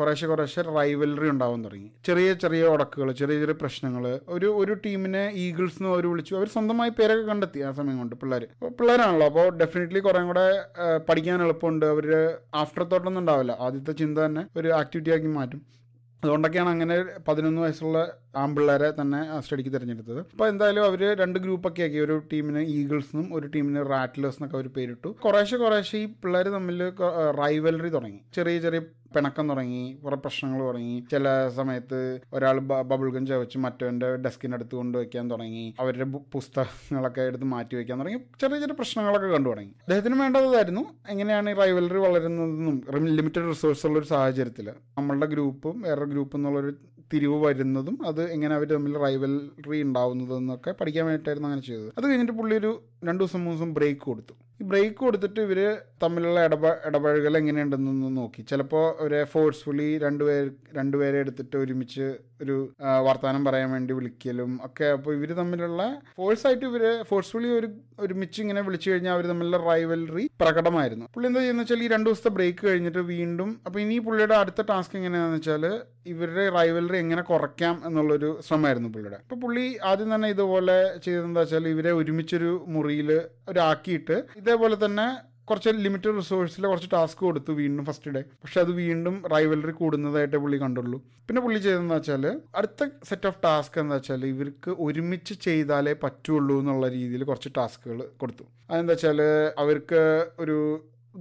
കുറേശ്ശെ കുറേശ്ശെ റൈവലറി ഉണ്ടാവാൻ തുടങ്ങി ചെറിയ ചെറിയ ഉടക്കുകൾ ചെറിയ ചെറിയ പ്രശ്നങ്ങൾ ഒരു ഒരു ടീമിനെ ഈഗിൾസ് എന്ന് അവർ വിളിച്ചു അവർ സ്വന്തമായി പേരൊക്കെ കണ്ടെത്തി ആ സമയം കൊണ്ട് പിള്ളേർ പിള്ളേരാണല്ലോ അപ്പോൾ ഡെഫിനറ്റ്ലി കുറേ കൂടെ പഠിക്കാൻ എളുപ്പമുണ്ട് അവർ ആഫ്റ്റർ തോട്ടൊന്നും ഉണ്ടാവില്ല ആദ്യത്തെ ചിന്ത തന്നെ ഒരു ആക്ടിവിറ്റി ആക്കി മാറ്റും അതുകൊണ്ടൊക്കെയാണ് അങ്ങനെ പതിനൊന്ന് വയസ്സുള്ള ആമ്പിള്ളേരെ തന്നെ സ്റ്റഡിക്ക് തിരഞ്ഞെടുത്തത് അപ്പോൾ എന്തായാലും അവർ രണ്ട് ഗ്രൂപ്പൊക്കെ ആക്കി ഒരു ടീമിന് ഈഗിൾസ് എന്നും ഒരു ടീമിന് റാറ്റ്ലേഴ്സ് എന്നൊക്കെ അവർ പേരിട്ടു കുറേശ്ശെ കുറേശ്ശെ ഈ പിള്ളേർ തമ്മിൽ റൈവലറി തുടങ്ങി ചെറിയ ചെറിയ പിണക്കം തുടങ്ങി കുറേ പ്രശ്നങ്ങൾ തുടങ്ങി ചില സമയത്ത് ഒരാൾ ബബിൾ ഗൺ ചവച്ച് മറ്റവൻ്റെ ഡെസ്കിനടുത്ത് കൊണ്ടുവയ്ക്കാൻ തുടങ്ങി അവരുടെ പുസ്തകങ്ങളൊക്കെ എടുത്ത് മാറ്റി വയ്ക്കാൻ തുടങ്ങി ചെറിയ ചെറിയ പ്രശ്നങ്ങളൊക്കെ കണ്ടു തുടങ്ങി അദ്ദേഹത്തിന് വേണ്ടതായിരുന്നു എങ്ങനെയാണ് ഈ റൈവലറി വളരുന്നതെന്നും ലിമിറ്റഡ് റിസോഴ്സ് ഉള്ള ഒരു സാഹചര്യത്തിൽ നമ്മളുടെ ഗ്രൂപ്പും വേറൊരു ഗ്രൂപ്പ് എന്നുള്ളൊരു തിരിവ് വരുന്നതും അത് എങ്ങനെ അവർ തമ്മിൽ റൈവൽറി ഉണ്ടാവുന്നതെന്നൊക്കെ പഠിക്കാൻ വേണ്ടിയിട്ടായിരുന്നു അങ്ങനെ ചെയ്തത് അത് കഴിഞ്ഞിട്ട് പുള്ളി ഒരു രണ്ട് ദിവസം മൂന്ന് ദിവസം ബ്രേക്ക് കൊടുത്തു ഈ ബ്രേക്ക് കൊടുത്തിട്ട് ഇവർ തമ്മിലുള്ള ഇടപ ഇടപഴകൽ എങ്ങനെയുണ്ടെന്നൊന്ന് നോക്കി ചിലപ്പോൾ അവരെ ഫോഴ്സ്ഫുള്ളി രണ്ടുപേർ രണ്ടുപേരെ എടുത്തിട്ട് ഒരുമിച്ച് ഒരു വർത്തമാനം പറയാൻ വേണ്ടി വിളിക്കലും ഒക്കെ അപ്പോൾ ഇവർ തമ്മിലുള്ള ഫോഴ്സായിട്ട് ഇവർ ഫോഴ്സ്ഫുള്ളി ഒരു ഒരുമിച്ച് ഇങ്ങനെ വിളിച്ചു കഴിഞ്ഞാൽ അവർ തമ്മിലുള്ള റൈവലറി പ്രകടമായിരുന്നു പുള്ളി എന്താ ചെയ്യുന്നത് വെച്ചാൽ ഈ രണ്ട് ദിവസത്തെ ബ്രേക്ക് കഴിഞ്ഞിട്ട് വീണ്ടും അപ്പോൾ ഇനി പുള്ളിയുടെ അടുത്ത ടാസ്ക് എങ്ങനെയാണെന്ന് വെച്ചാൽ ഇവരുടെ റൈവലറി എങ്ങനെ കുറയ്ക്കാം എന്നുള്ളൊരു ശ്രമമായിരുന്നു പുള്ളിയുടെ അപ്പോൾ പുള്ളി ആദ്യം തന്നെ ഇതുപോലെ ചെയ്തതെന്താ വെച്ചാൽ ഇവരെ ഒരുമിച്ചൊരു മുറിയിൽ ഒരാക്കിയിട്ട് ഇത് ഇതേപോലെ തന്നെ കുറച്ച് ലിമിറ്റഡ് റിസോഴ്സിൽ കുറച്ച് ടാസ്ക് കൊടുത്തു വീണ്ടും ഫസ്റ്റ് ഡേ പക്ഷെ അത് വീണ്ടും റൈവലറി കൂടുന്നതായിട്ടേ പുള്ളി കണ്ടുള്ളൂ പിന്നെ പുള്ളി ചെയ്തതെന്ന് വെച്ചാൽ അടുത്ത സെറ്റ് ഓഫ് ടാസ്ക് എന്താ വെച്ചാൽ ഇവർക്ക് ഒരുമിച്ച് ചെയ്താലേ പറ്റുള്ളൂ എന്നുള്ള രീതിയിൽ കുറച്ച് ടാസ്കുകൾ കൊടുത്തു അതെന്താ വെച്ചാൽ അവർക്ക് ഒരു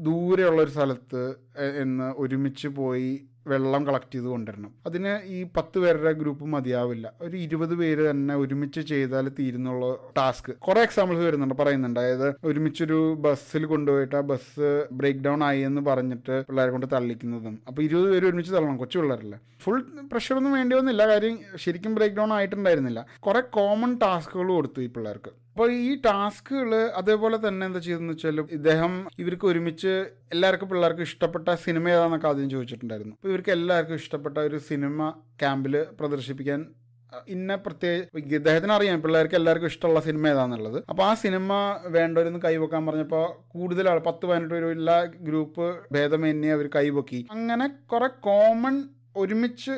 ദൂരെയുള്ള ഒരു സ്ഥലത്ത് എന്ന് ഒരുമിച്ച് പോയി വെള്ളം കളക്ട് ചെയ്ത് കൊണ്ടുവരണം അതിന് ഈ പത്ത് പേരുടെ ഗ്രൂപ്പ് മതിയാവില്ല ഒരു ഇരുപത് പേര് തന്നെ ഒരുമിച്ച് ചെയ്താൽ തീരുന്നുള്ള ടാസ്ക് കുറെ എക്സാമ്പിൾസ് വരുന്നുണ്ട് പറയുന്നുണ്ട് അതായത് ഒരുമിച്ചൊരു ബസ്സിൽ കൊണ്ടുപോയിട്ട് ആ ബസ് ബ്രേക്ക് ഡൗൺ ആയി എന്ന് പറഞ്ഞിട്ട് പിള്ളേരെ കൊണ്ട് തള്ളിക്കുന്നതും അപ്പോൾ ഇരുപത് പേര് ഒരുമിച്ച് തള്ളണം കൊച്ചു പിള്ളേരല്ല ഫുൾ പ്രഷറൊന്നും വേണ്ടി വന്നില്ല കാര്യം ശരിക്കും ബ്രേക്ക് ഡൗൺ ആയിട്ടുണ്ടായിരുന്നില്ല കുറെ കോമൺ ടാസ്കുകൾ കൊടുത്തു ഈ പിള്ളേർക്ക് അപ്പോൾ ഈ ടാസ്കുകൾ അതേപോലെ തന്നെ എന്താ ചെയ്തെന്ന് വെച്ചാൽ ഇദ്ദേഹം ഇവർക്ക് ഒരുമിച്ച് എല്ലാവർക്കും പിള്ളേർക്കും ഇഷ്ടപ്പെട്ട സിനിമ ഏതാണെന്നൊക്കെ ആദ്യം ചോദിച്ചിട്ടുണ്ടായിരുന്നു അപ്പോൾ ഇവർക്ക് എല്ലാവർക്കും ഇഷ്ടപ്പെട്ട ഒരു സിനിമ ക്യാമ്പിൽ പ്രദർശിപ്പിക്കാൻ ഇന്ന പ്രത്യേക ഇദ്ദേഹത്തിന് അറിയാം പിള്ളേർക്ക് എല്ലാവർക്കും ഇഷ്ടമുള്ള സിനിമ ഏതാണെന്നുള്ളത് അപ്പോൾ ആ സിനിമ വേണ്ടവരെന്ന് കൈവെക്കാൻ പറഞ്ഞപ്പോൾ കൂടുതൽ ആൾ പത്ത് പതിനെട്ട് പേരും എല്ലാ ഗ്രൂപ്പ് ഭേദമന്യേ അവർ കൈവക്കി അങ്ങനെ കുറെ കോമൺ ഒരുമിച്ച്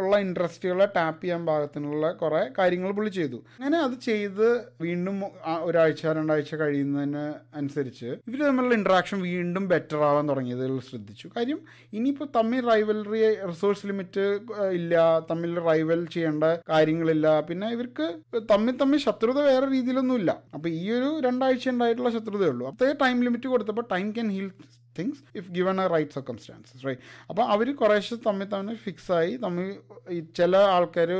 ഉള്ള ഇൻട്രസ്റ്റുകളെ ടാപ്പ് ചെയ്യാൻ പാകത്തിനുള്ള കുറേ കാര്യങ്ങൾ പുള്ളി ചെയ്തു അങ്ങനെ അത് ചെയ്ത് വീണ്ടും ഒരാഴ്ച രണ്ടാഴ്ച കഴിയുന്നതിന് അനുസരിച്ച് ഇവർ തമ്മിലുള്ള ഇൻട്രാക്ഷൻ വീണ്ടും ബെറ്റർ ആവാൻ തുടങ്ങിയതിൽ ശ്രദ്ധിച്ചു കാര്യം ഇനിയിപ്പോൾ തമ്മിൽ റൈവലറി റിസോഴ്സ് ലിമിറ്റ് ഇല്ല തമ്മിൽ റൈവൽ ചെയ്യേണ്ട കാര്യങ്ങളില്ല പിന്നെ ഇവർക്ക് തമ്മിൽ തമ്മിൽ ശത്രുത വേറെ രീതിയിലൊന്നുമില്ല അപ്പൊ ഈ ഒരു രണ്ടാഴ്ച ഉണ്ടായിട്ടുള്ള ശത്രുതയുള്ളൂ അപ്പോൾ ടൈം ലിമിറ്റ് കൊടുത്തപ്പോൾ time can heal things if given a right circumstances right അപ്പോൾ അവർ കുറേശ്ശെ തമ്മിൽ തമ്മിൽ ഫിക്സായി തമ്മിൽ ഈ ചില ആൾക്കാർ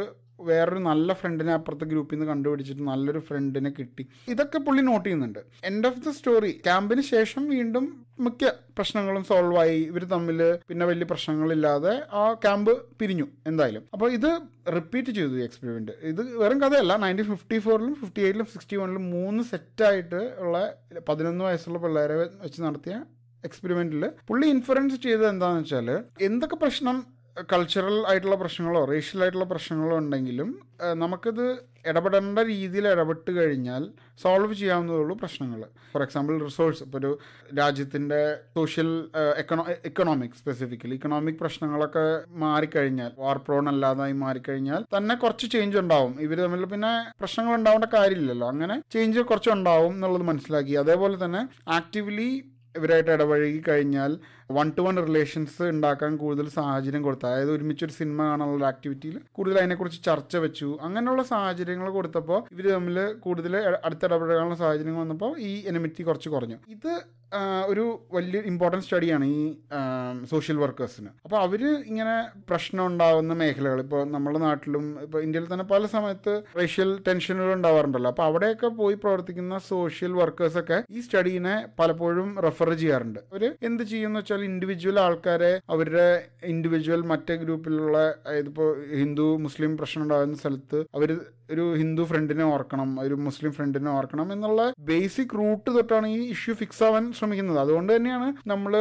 വേറൊരു നല്ല ഫ്രണ്ടിനെ അപ്പുറത്തെ ഗ്രൂപ്പിൽ നിന്ന് കണ്ടുപിടിച്ചിട്ട് നല്ലൊരു ഫ്രണ്ടിനെ കിട്ടി ഇതൊക്കെ പുള്ളി നോട്ട് ചെയ്യുന്നുണ്ട് എൻഡ് ഓഫ് ദ സ്റ്റോറി ക്യാമ്പിന് ശേഷം വീണ്ടും മിക്ക പ്രശ്നങ്ങളും സോൾവ് ആയി ഇവർ തമ്മിൽ പിന്നെ വലിയ പ്രശ്നങ്ങളില്ലാതെ ആ ക്യാമ്പ് പിരിഞ്ഞു എന്തായാലും അപ്പോൾ ഇത് റിപ്പീറ്റ് ചെയ്തു ഈ എക്സ്പെരിമെൻ്റ് ഇത് വെറും കഥയല്ല നയൻറ്റീൻ ഫിഫ്റ്റി ഫോറിലും ഫിഫ്റ്റി എയ്റ്റിലും സിക്സ്റ്റി വണിലും മൂന്ന് സെറ്റായിട്ട് ഉള്ള പതിനൊന്ന് വയസ്സുള്ള പിള്ളേരെ വെച്ച് നടത്തിയ എക്സ്പെരിമെന്റിൽ പുള്ളി ഇൻഫറൻസ് ചെയ്തത് എന്താണെന്ന് വെച്ചാൽ എന്തൊക്കെ പ്രശ്നം കൾച്ചറൽ ആയിട്ടുള്ള പ്രശ്നങ്ങളോ റേഷ്യൽ ആയിട്ടുള്ള പ്രശ്നങ്ങളോ ഉണ്ടെങ്കിലും നമുക്കിത് ഇടപെടേണ്ട രീതിയിൽ ഇടപെട്ട് കഴിഞ്ഞാൽ സോൾവ് ചെയ്യാവുന്നതേ ഉള്ളൂ പ്രശ്നങ്ങൾ ഫോർ എക്സാമ്പിൾ റിസോഴ്സ് ഇപ്പോൾ ഒരു രാജ്യത്തിൻ്റെ social econo economic specifically economic പ്രശ്നങ്ങളൊക്കെ മാറിക്കഴിഞ്ഞാൽ വാർ പ്രോൺ അല്ലാതായി മാറിക്കഴിഞ്ഞാൽ തന്നെ കുറച്ച് ചേഞ്ച് ഉണ്ടാവും ഇവർ തമ്മിൽ പിന്നെ പ്രശ്നങ്ങൾ ഉണ്ടാവേണ്ട കാര്യമില്ലല്ലോ അങ്ങനെ ചേഞ്ച് കുറച്ച് ഉണ്ടാവും എന്നുള്ളത് മനസ്സിലാക്കി അതേപോലെ തന്നെ ആക്റ്റീവ്ലി ഇവരായിട്ട് ഇടപഴകി കഴിഞ്ഞാൽ വൺ ടു വൺ റിലേഷൻസ് ഉണ്ടാക്കാൻ കൂടുതൽ സാഹചര്യം കൊടുത്തു അതായത് ഒരുമിച്ചൊരു സിനിമ കാണാനുള്ള ആക്ടിവിറ്റിയിൽ കൂടുതൽ അതിനെക്കുറിച്ച് ചർച്ച വെച്ചു അങ്ങനെയുള്ള സാഹചര്യങ്ങൾ കൊടുത്തപ്പോൾ ഇവർ തമ്മിൽ കൂടുതൽ അടുത്തിടപഴകാനുള്ള സാഹചര്യങ്ങൾ വന്നപ്പോൾ ഈ എനിമിറ്റി കുറച്ച് കുറഞ്ഞു ഇത് ഒരു വലിയ ഇമ്പോർട്ടൻറ്റ് സ്റ്റഡിയാണ് ഈ സോഷ്യൽ വർക്കേഴ്സിന് അപ്പോൾ അവർ ഇങ്ങനെ പ്രശ്നം ഉണ്ടാകുന്ന മേഖലകൾ ഇപ്പോൾ നമ്മുടെ നാട്ടിലും ഇപ്പോൾ ഇന്ത്യയിൽ തന്നെ പല സമയത്ത് റേഷ്യൽ ടെൻഷനുകൾ ഉണ്ടാവാറുണ്ടല്ലോ അപ്പോൾ അവിടെയൊക്കെ പോയി പ്രവർത്തിക്കുന്ന സോഷ്യൽ വർക്കേഴ്സൊക്കെ ഈ സ്റ്റഡീനെ പലപ്പോഴും റെഫർ ചെയ്യാറുണ്ട് അവർ എന്ത് ചെയ്യും എന്ന് വെച്ചാൽ ഇൻഡിവിജ്വൽ ആൾക്കാരെ അവരുടെ ഇൻഡിവിജ്വൽ മറ്റേ ഗ്രൂപ്പിലുള്ള ഇതിപ്പോൾ ഹിന്ദു മുസ്ലിം പ്രശ്നം ഉണ്ടാകുന്ന സ്ഥലത്ത് അവർ ഒരു ഹിന്ദു ഫ്രണ്ടിനെ ഓർക്കണം ഒരു മുസ്ലിം ഫ്രണ്ടിനെ ഓർക്കണം എന്നുള്ള ബേസിക് റൂട്ട് തൊട്ടാണ് ഈ ഇഷ്യൂ ഫിക്സ് ആവാൻ ശ്രമിക്കുന്നത് അതുകൊണ്ട് തന്നെയാണ് നമ്മൾ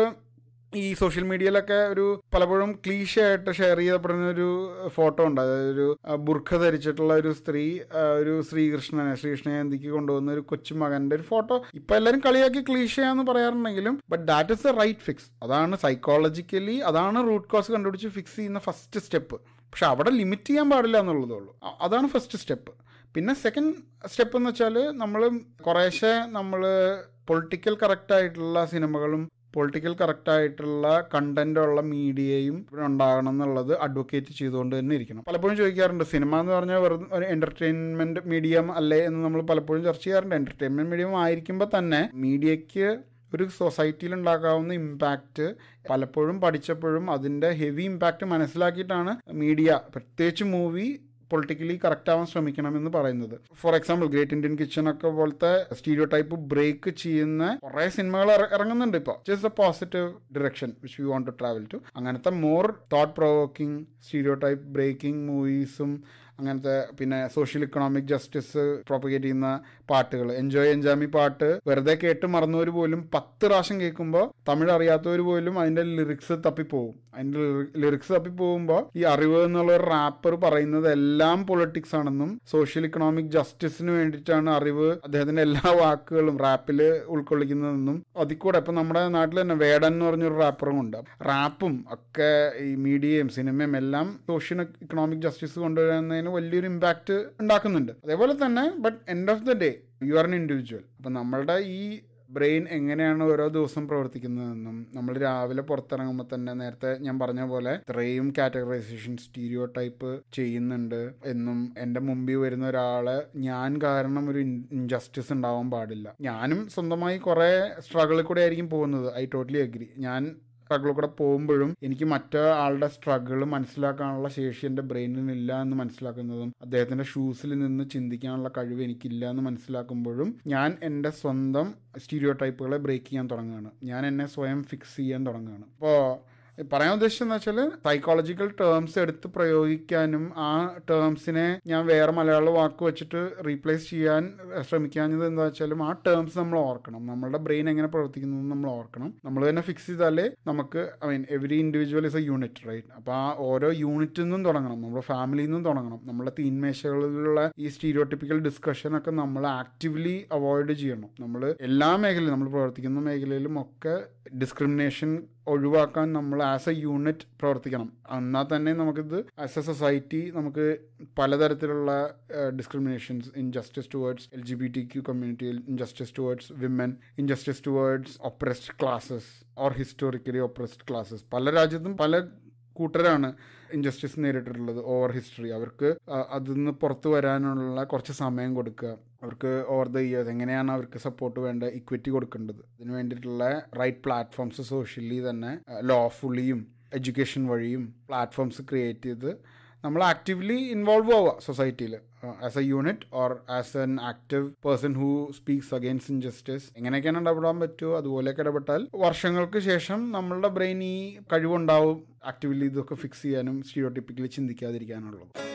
ഈ സോഷ്യൽ മീഡിയയിലൊക്കെ ഒരു പലപ്പോഴും ക്ലീഷ ആയിട്ട് ഷെയർ ചെയ്യപ്പെടുന്ന ഒരു ഫോട്ടോ ഉണ്ട് അതായത് ഒരു ബുർഖ ധരിച്ചിട്ടുള്ള ഒരു സ്ത്രീ ഒരു ശ്രീകൃഷ്ണനെ ശ്രീകൃഷ്ണനെ ജയന്തിക്ക് കൊണ്ടുവന്ന ഒരു കൊച്ചുമകന്റെ ഒരു ഫോട്ടോ ഇപ്പൊ എല്ലാവരും കളിയാക്കി ക്ലീഷയാന്ന് പറയാറുണ്ടെങ്കിലും but that is the right fix അതാണ് സൈക്കോളജിക്കലി അതാണ് റൂട്ട് കോസ് കണ്ടുപിടിച്ച് ഫിക്സ് ചെയ്യുന്ന ഫസ്റ്റ് സ്റ്റെപ്പ് പക്ഷെ അവിടെ ലിമിറ്റ് ചെയ്യാൻ പാടില്ല എന്നുള്ളതേ ഉള്ളൂ അതാണ് ഫസ്റ്റ് സ്റ്റെപ്പ് പിന്നെ സെക്കൻഡ് സ്റ്റെപ്പ് എന്ന് വെച്ചാൽ നമ്മൾ കുറേശ്ശെ നമ്മൾ പൊളിറ്റിക്കൽ കറക്റ്റായിട്ടുള്ള സിനിമകളും പൊളിറ്റിക്കൽ കറക്റ്റായിട്ടുള്ള കണ്ടൻറ്റുള്ള മീഡിയയും ഉണ്ടാകണം എന്നുള്ളത് അഡ്വക്കേറ്റ് ചെയ്തുകൊണ്ട് തന്നെ ഇരിക്കണം പലപ്പോഴും ചോദിക്കാറുണ്ട് സിനിമ എന്ന് പറഞ്ഞാൽ വെറും ഒരു എൻ്റർടൈൻമെൻറ്റ് മീഡിയം അല്ലേ എന്ന് നമ്മൾ പലപ്പോഴും ചർച്ച ചെയ്യാറുണ്ട് എൻ്റർടൈൻമെൻറ്റ് മീഡിയം ആയിരിക്കുമ്പോൾ തന്നെ മീഡിയയ്ക്ക് ഒരു സൊസൈറ്റിയിൽ ഉണ്ടാക്കാവുന്ന ഇമ്പാക്റ്റ് പലപ്പോഴും പഠിച്ചപ്പോഴും അതിൻ്റെ ഹെവി ഇമ്പാക്റ്റ് മനസ്സിലാക്കിയിട്ടാണ് മീഡിയ പ്രത്യേകിച്ച് മൂവി പൊളിറ്റിക്കലി കറക്റ്റ് ആവാൻ ശ്രമിക്കണം എന്ന് പറയുന്നത് for example great Indian kitchen ഒക്കെ പോലത്തെ സ്റ്റീരിയോ ടൈപ്പ് ബ്രേക്ക് ചെയ്യുന്ന കുറേ സിനിമകൾ ഇറങ്ങുന്നുണ്ട് ഇപ്പോൾ just a positive direction which you want to travel to അങ്ങനത്തെ more thought provoking stereotype breaking മൂവീസും അങ്ങനത്തെ പിന്നെ സോഷ്യൽ ഇക്കണോമിക് ജസ്റ്റിസ് പ്രൊപ്പഗേറ്റ് ചെയ്യുന്ന പാട്ടുകൾ എൻജോയ് എൻജാമി പാട്ട് വെറുതെ കേട്ട് മറന്നവർ പോലും പത്ത് പ്രാവശ്യം കേൾക്കുമ്പോൾ തമിഴ് അറിയാത്തവർ പോലും അതിൻ്റെ ലിറിക്സ് തപ്പിപ്പോവും അതിൻ്റെ ലിറിക്സ് തപ്പിപ്പോകുമ്പോൾ ഈ അറിവ് എന്നുള്ള ഒരു റാപ്പർ പറയുന്നത് എല്ലാം പൊളിറ്റിക്സ് ആണെന്നും സോഷ്യൽ ഇക്കണോമിക് ജസ്റ്റിസിന് വേണ്ടിയിട്ടാണ് അറിവ് അദ്ദേഹത്തിൻ്റെ എല്ലാ വാക്കുകളും റാപ്പിൽ ഉൾക്കൊള്ളിക്കുന്നതെന്നും അതിക്കൂടെ ഇപ്പം നമ്മുടെ നാട്ടിൽ തന്നെ വേടൻ എന്ന് പറഞ്ഞൊരു റാപ്പറും ഉണ്ട് റാപ്പും ഒക്കെ ഈ മീഡിയയും സിനിമയും എല്ലാം സോഷ്യൽ ഇക്കണോമിക് ജസ്റ്റിസ് കൊണ്ടുവരുന്നതിന് ഇതിന് വലിയൊരു ഇമ്പാക്റ്റ് ഉണ്ടാക്കുന്നുണ്ട് അതേപോലെ തന്നെ but end of the day you are an individual അപ്പം നമ്മളുടെ ഈ ബ്രെയിൻ എങ്ങനെയാണ് ഓരോ ദിവസം പ്രവർത്തിക്കുന്നതെന്നും നമ്മൾ രാവിലെ പുറത്തിറങ്ങുമ്പോൾ തന്നെ നേരത്തെ ഞാൻ പറഞ്ഞ പോലെ ഇത്രയും കാറ്റഗറൈസേഷൻ സ്റ്റീരിയോ ടൈപ്പ് ചെയ്യുന്നുണ്ട് എന്നും എൻ്റെ മുമ്പിൽ വരുന്ന ഒരാളെ ഞാൻ കാരണം ഒരു ഇൻജസ്റ്റിസ് ഉണ്ടാവാൻ പാടില്ല ഞാനും സ്വന്തമായി കുറേ സ്ട്രഗിളിൽ കൂടെ ആയിരിക്കും പോകുന്നത് ഐ ടോട്ടലി അഗ്രി ഞാൻ സ്ട്രഗിൾ കൂടെ പോകുമ്പോഴും എനിക്ക് മറ്റേ ആളുടെ സ്ട്രഗിൾ മനസ്സിലാക്കാനുള്ള ശേഷി എൻ്റെ ബ്രെയിനിനില്ല എന്ന് മനസ്സിലാക്കുന്നതും അദ്ദേഹത്തിൻ്റെ ഷൂസിൽ നിന്ന് ചിന്തിക്കാനുള്ള കഴിവ് എനിക്കില്ല എന്ന് മനസ്സിലാക്കുമ്പോഴും ഞാൻ എൻ്റെ സ്വന്തം സ്റ്റീരിയോ ടൈപ്പുകളെ ബ്രേക്ക് ചെയ്യാൻ തുടങ്ങുകയാണ് ഞാൻ എന്നെ സ്വയം ഫിക്സ് ചെയ്യാൻ തുടങ്ങുകയാണ് അപ്പോൾ പറയാൻ ഉദ്ദേശിച്ചെന്ന് വെച്ചാൽ സൈക്കോളജിക്കൽ ടേംസ് എടുത്ത് പ്രയോഗിക്കാനും ആ ടേംസിനെ ഞാൻ വേറെ മലയാള വാക്ക് വെച്ചിട്ട് റീപ്ലേസ് ചെയ്യാൻ ശ്രമിക്കാഞ്ഞത് എന്താ വെച്ചാലും ആ ടേംസ് നമ്മൾ ഓർക്കണം നമ്മളുടെ ബ്രെയിൻ എങ്ങനെ പ്രവർത്തിക്കുന്നു നമ്മൾ ഓർക്കണം നമ്മൾ തന്നെ ഫിക്സ് ചെയ്താലേ നമുക്ക് I mean every individual is a unit right അപ്പോൾ ആ ഓരോ യൂണിറ്റിൽ നിന്നും തുടങ്ങണം നമ്മുടെ ഫാമിലിയിൽ നിന്നും തുടങ്ങണം നമ്മുടെ തീന്മേശകളിലുള്ള ഈ സ്റ്റീരിയോട്ടിപ്പിക്കൽ ഒക്കെ നമ്മൾ ആക്റ്റീവ്ലി അവോയ്ഡ് ചെയ്യണം നമ്മൾ എല്ലാ മേഖലയിലും നമ്മൾ പ്രവർത്തിക്കുന്ന മേഖലയിലും ഒക്കെ ഡിസ്ക്രിമിനേഷൻ ഒഴിവാക്കാൻ നമ്മൾ ആസ് എ യൂണിറ്റ് പ്രവർത്തിക്കണം എന്നാൽ തന്നെ നമുക്കിത് ആസ് എ സൊസൈറ്റി നമുക്ക് പലതരത്തിലുള്ള discriminations injustice towards L G B T Q community injustice towards women injustice towards oppressed classes or historically oppressed classes പല രാജ്യത്തും പല കൂട്ടരാണ് ഇൻജസ്റ്റിസ് നേരിട്ടിട്ടുള്ളത് ഓവർ ഹിസ്റ്ററി അവർക്ക് അതിൽ നിന്ന് പുറത്തു വരാനുള്ള കുറച്ച് സമയം കൊടുക്കുക അവർക്ക് ഓവർ ദ ഇയേഴ്സ് എങ്ങനെയാണ് അവർക്ക് സപ്പോർട്ട് വേണ്ട ഇക്വിറ്റി കൊടുക്കേണ്ടത് അതിന് വേണ്ടിയിട്ടുള്ള റൈറ്റ് പ്ലാറ്റ്ഫോംസ് സോഷ്യലി തന്നെ ലോഫുള്ളിയും എഡ്യൂക്കേഷൻ വഴിയും പ്ലാറ്റ്ഫോംസ് ക്രിയേറ്റ് ചെയ്ത് നമ്മൾ ആക്റ്റീവ്ലി ഇൻവോൾവ് ആവുക സൊസൈറ്റിയിൽ as a unit or as an active person who speaks against injustice എങ്ങനെയൊക്കെയാണ് ഇടപെടാൻ പറ്റുമോ അതുപോലെയൊക്കെ ഇടപെട്ടാൽ വർഷങ്ങൾക്ക് ശേഷം നമ്മളുടെ ബ്രെയിൻ ഈ കഴിവുണ്ടാവും ആക്റ്റീവ്ലി ഇതൊക്കെ ഫിക്സ് ചെയ്യാനും ടിപ്പിക്കലി ചിന്തിക്കാതിരിക്കാനുള്ളത്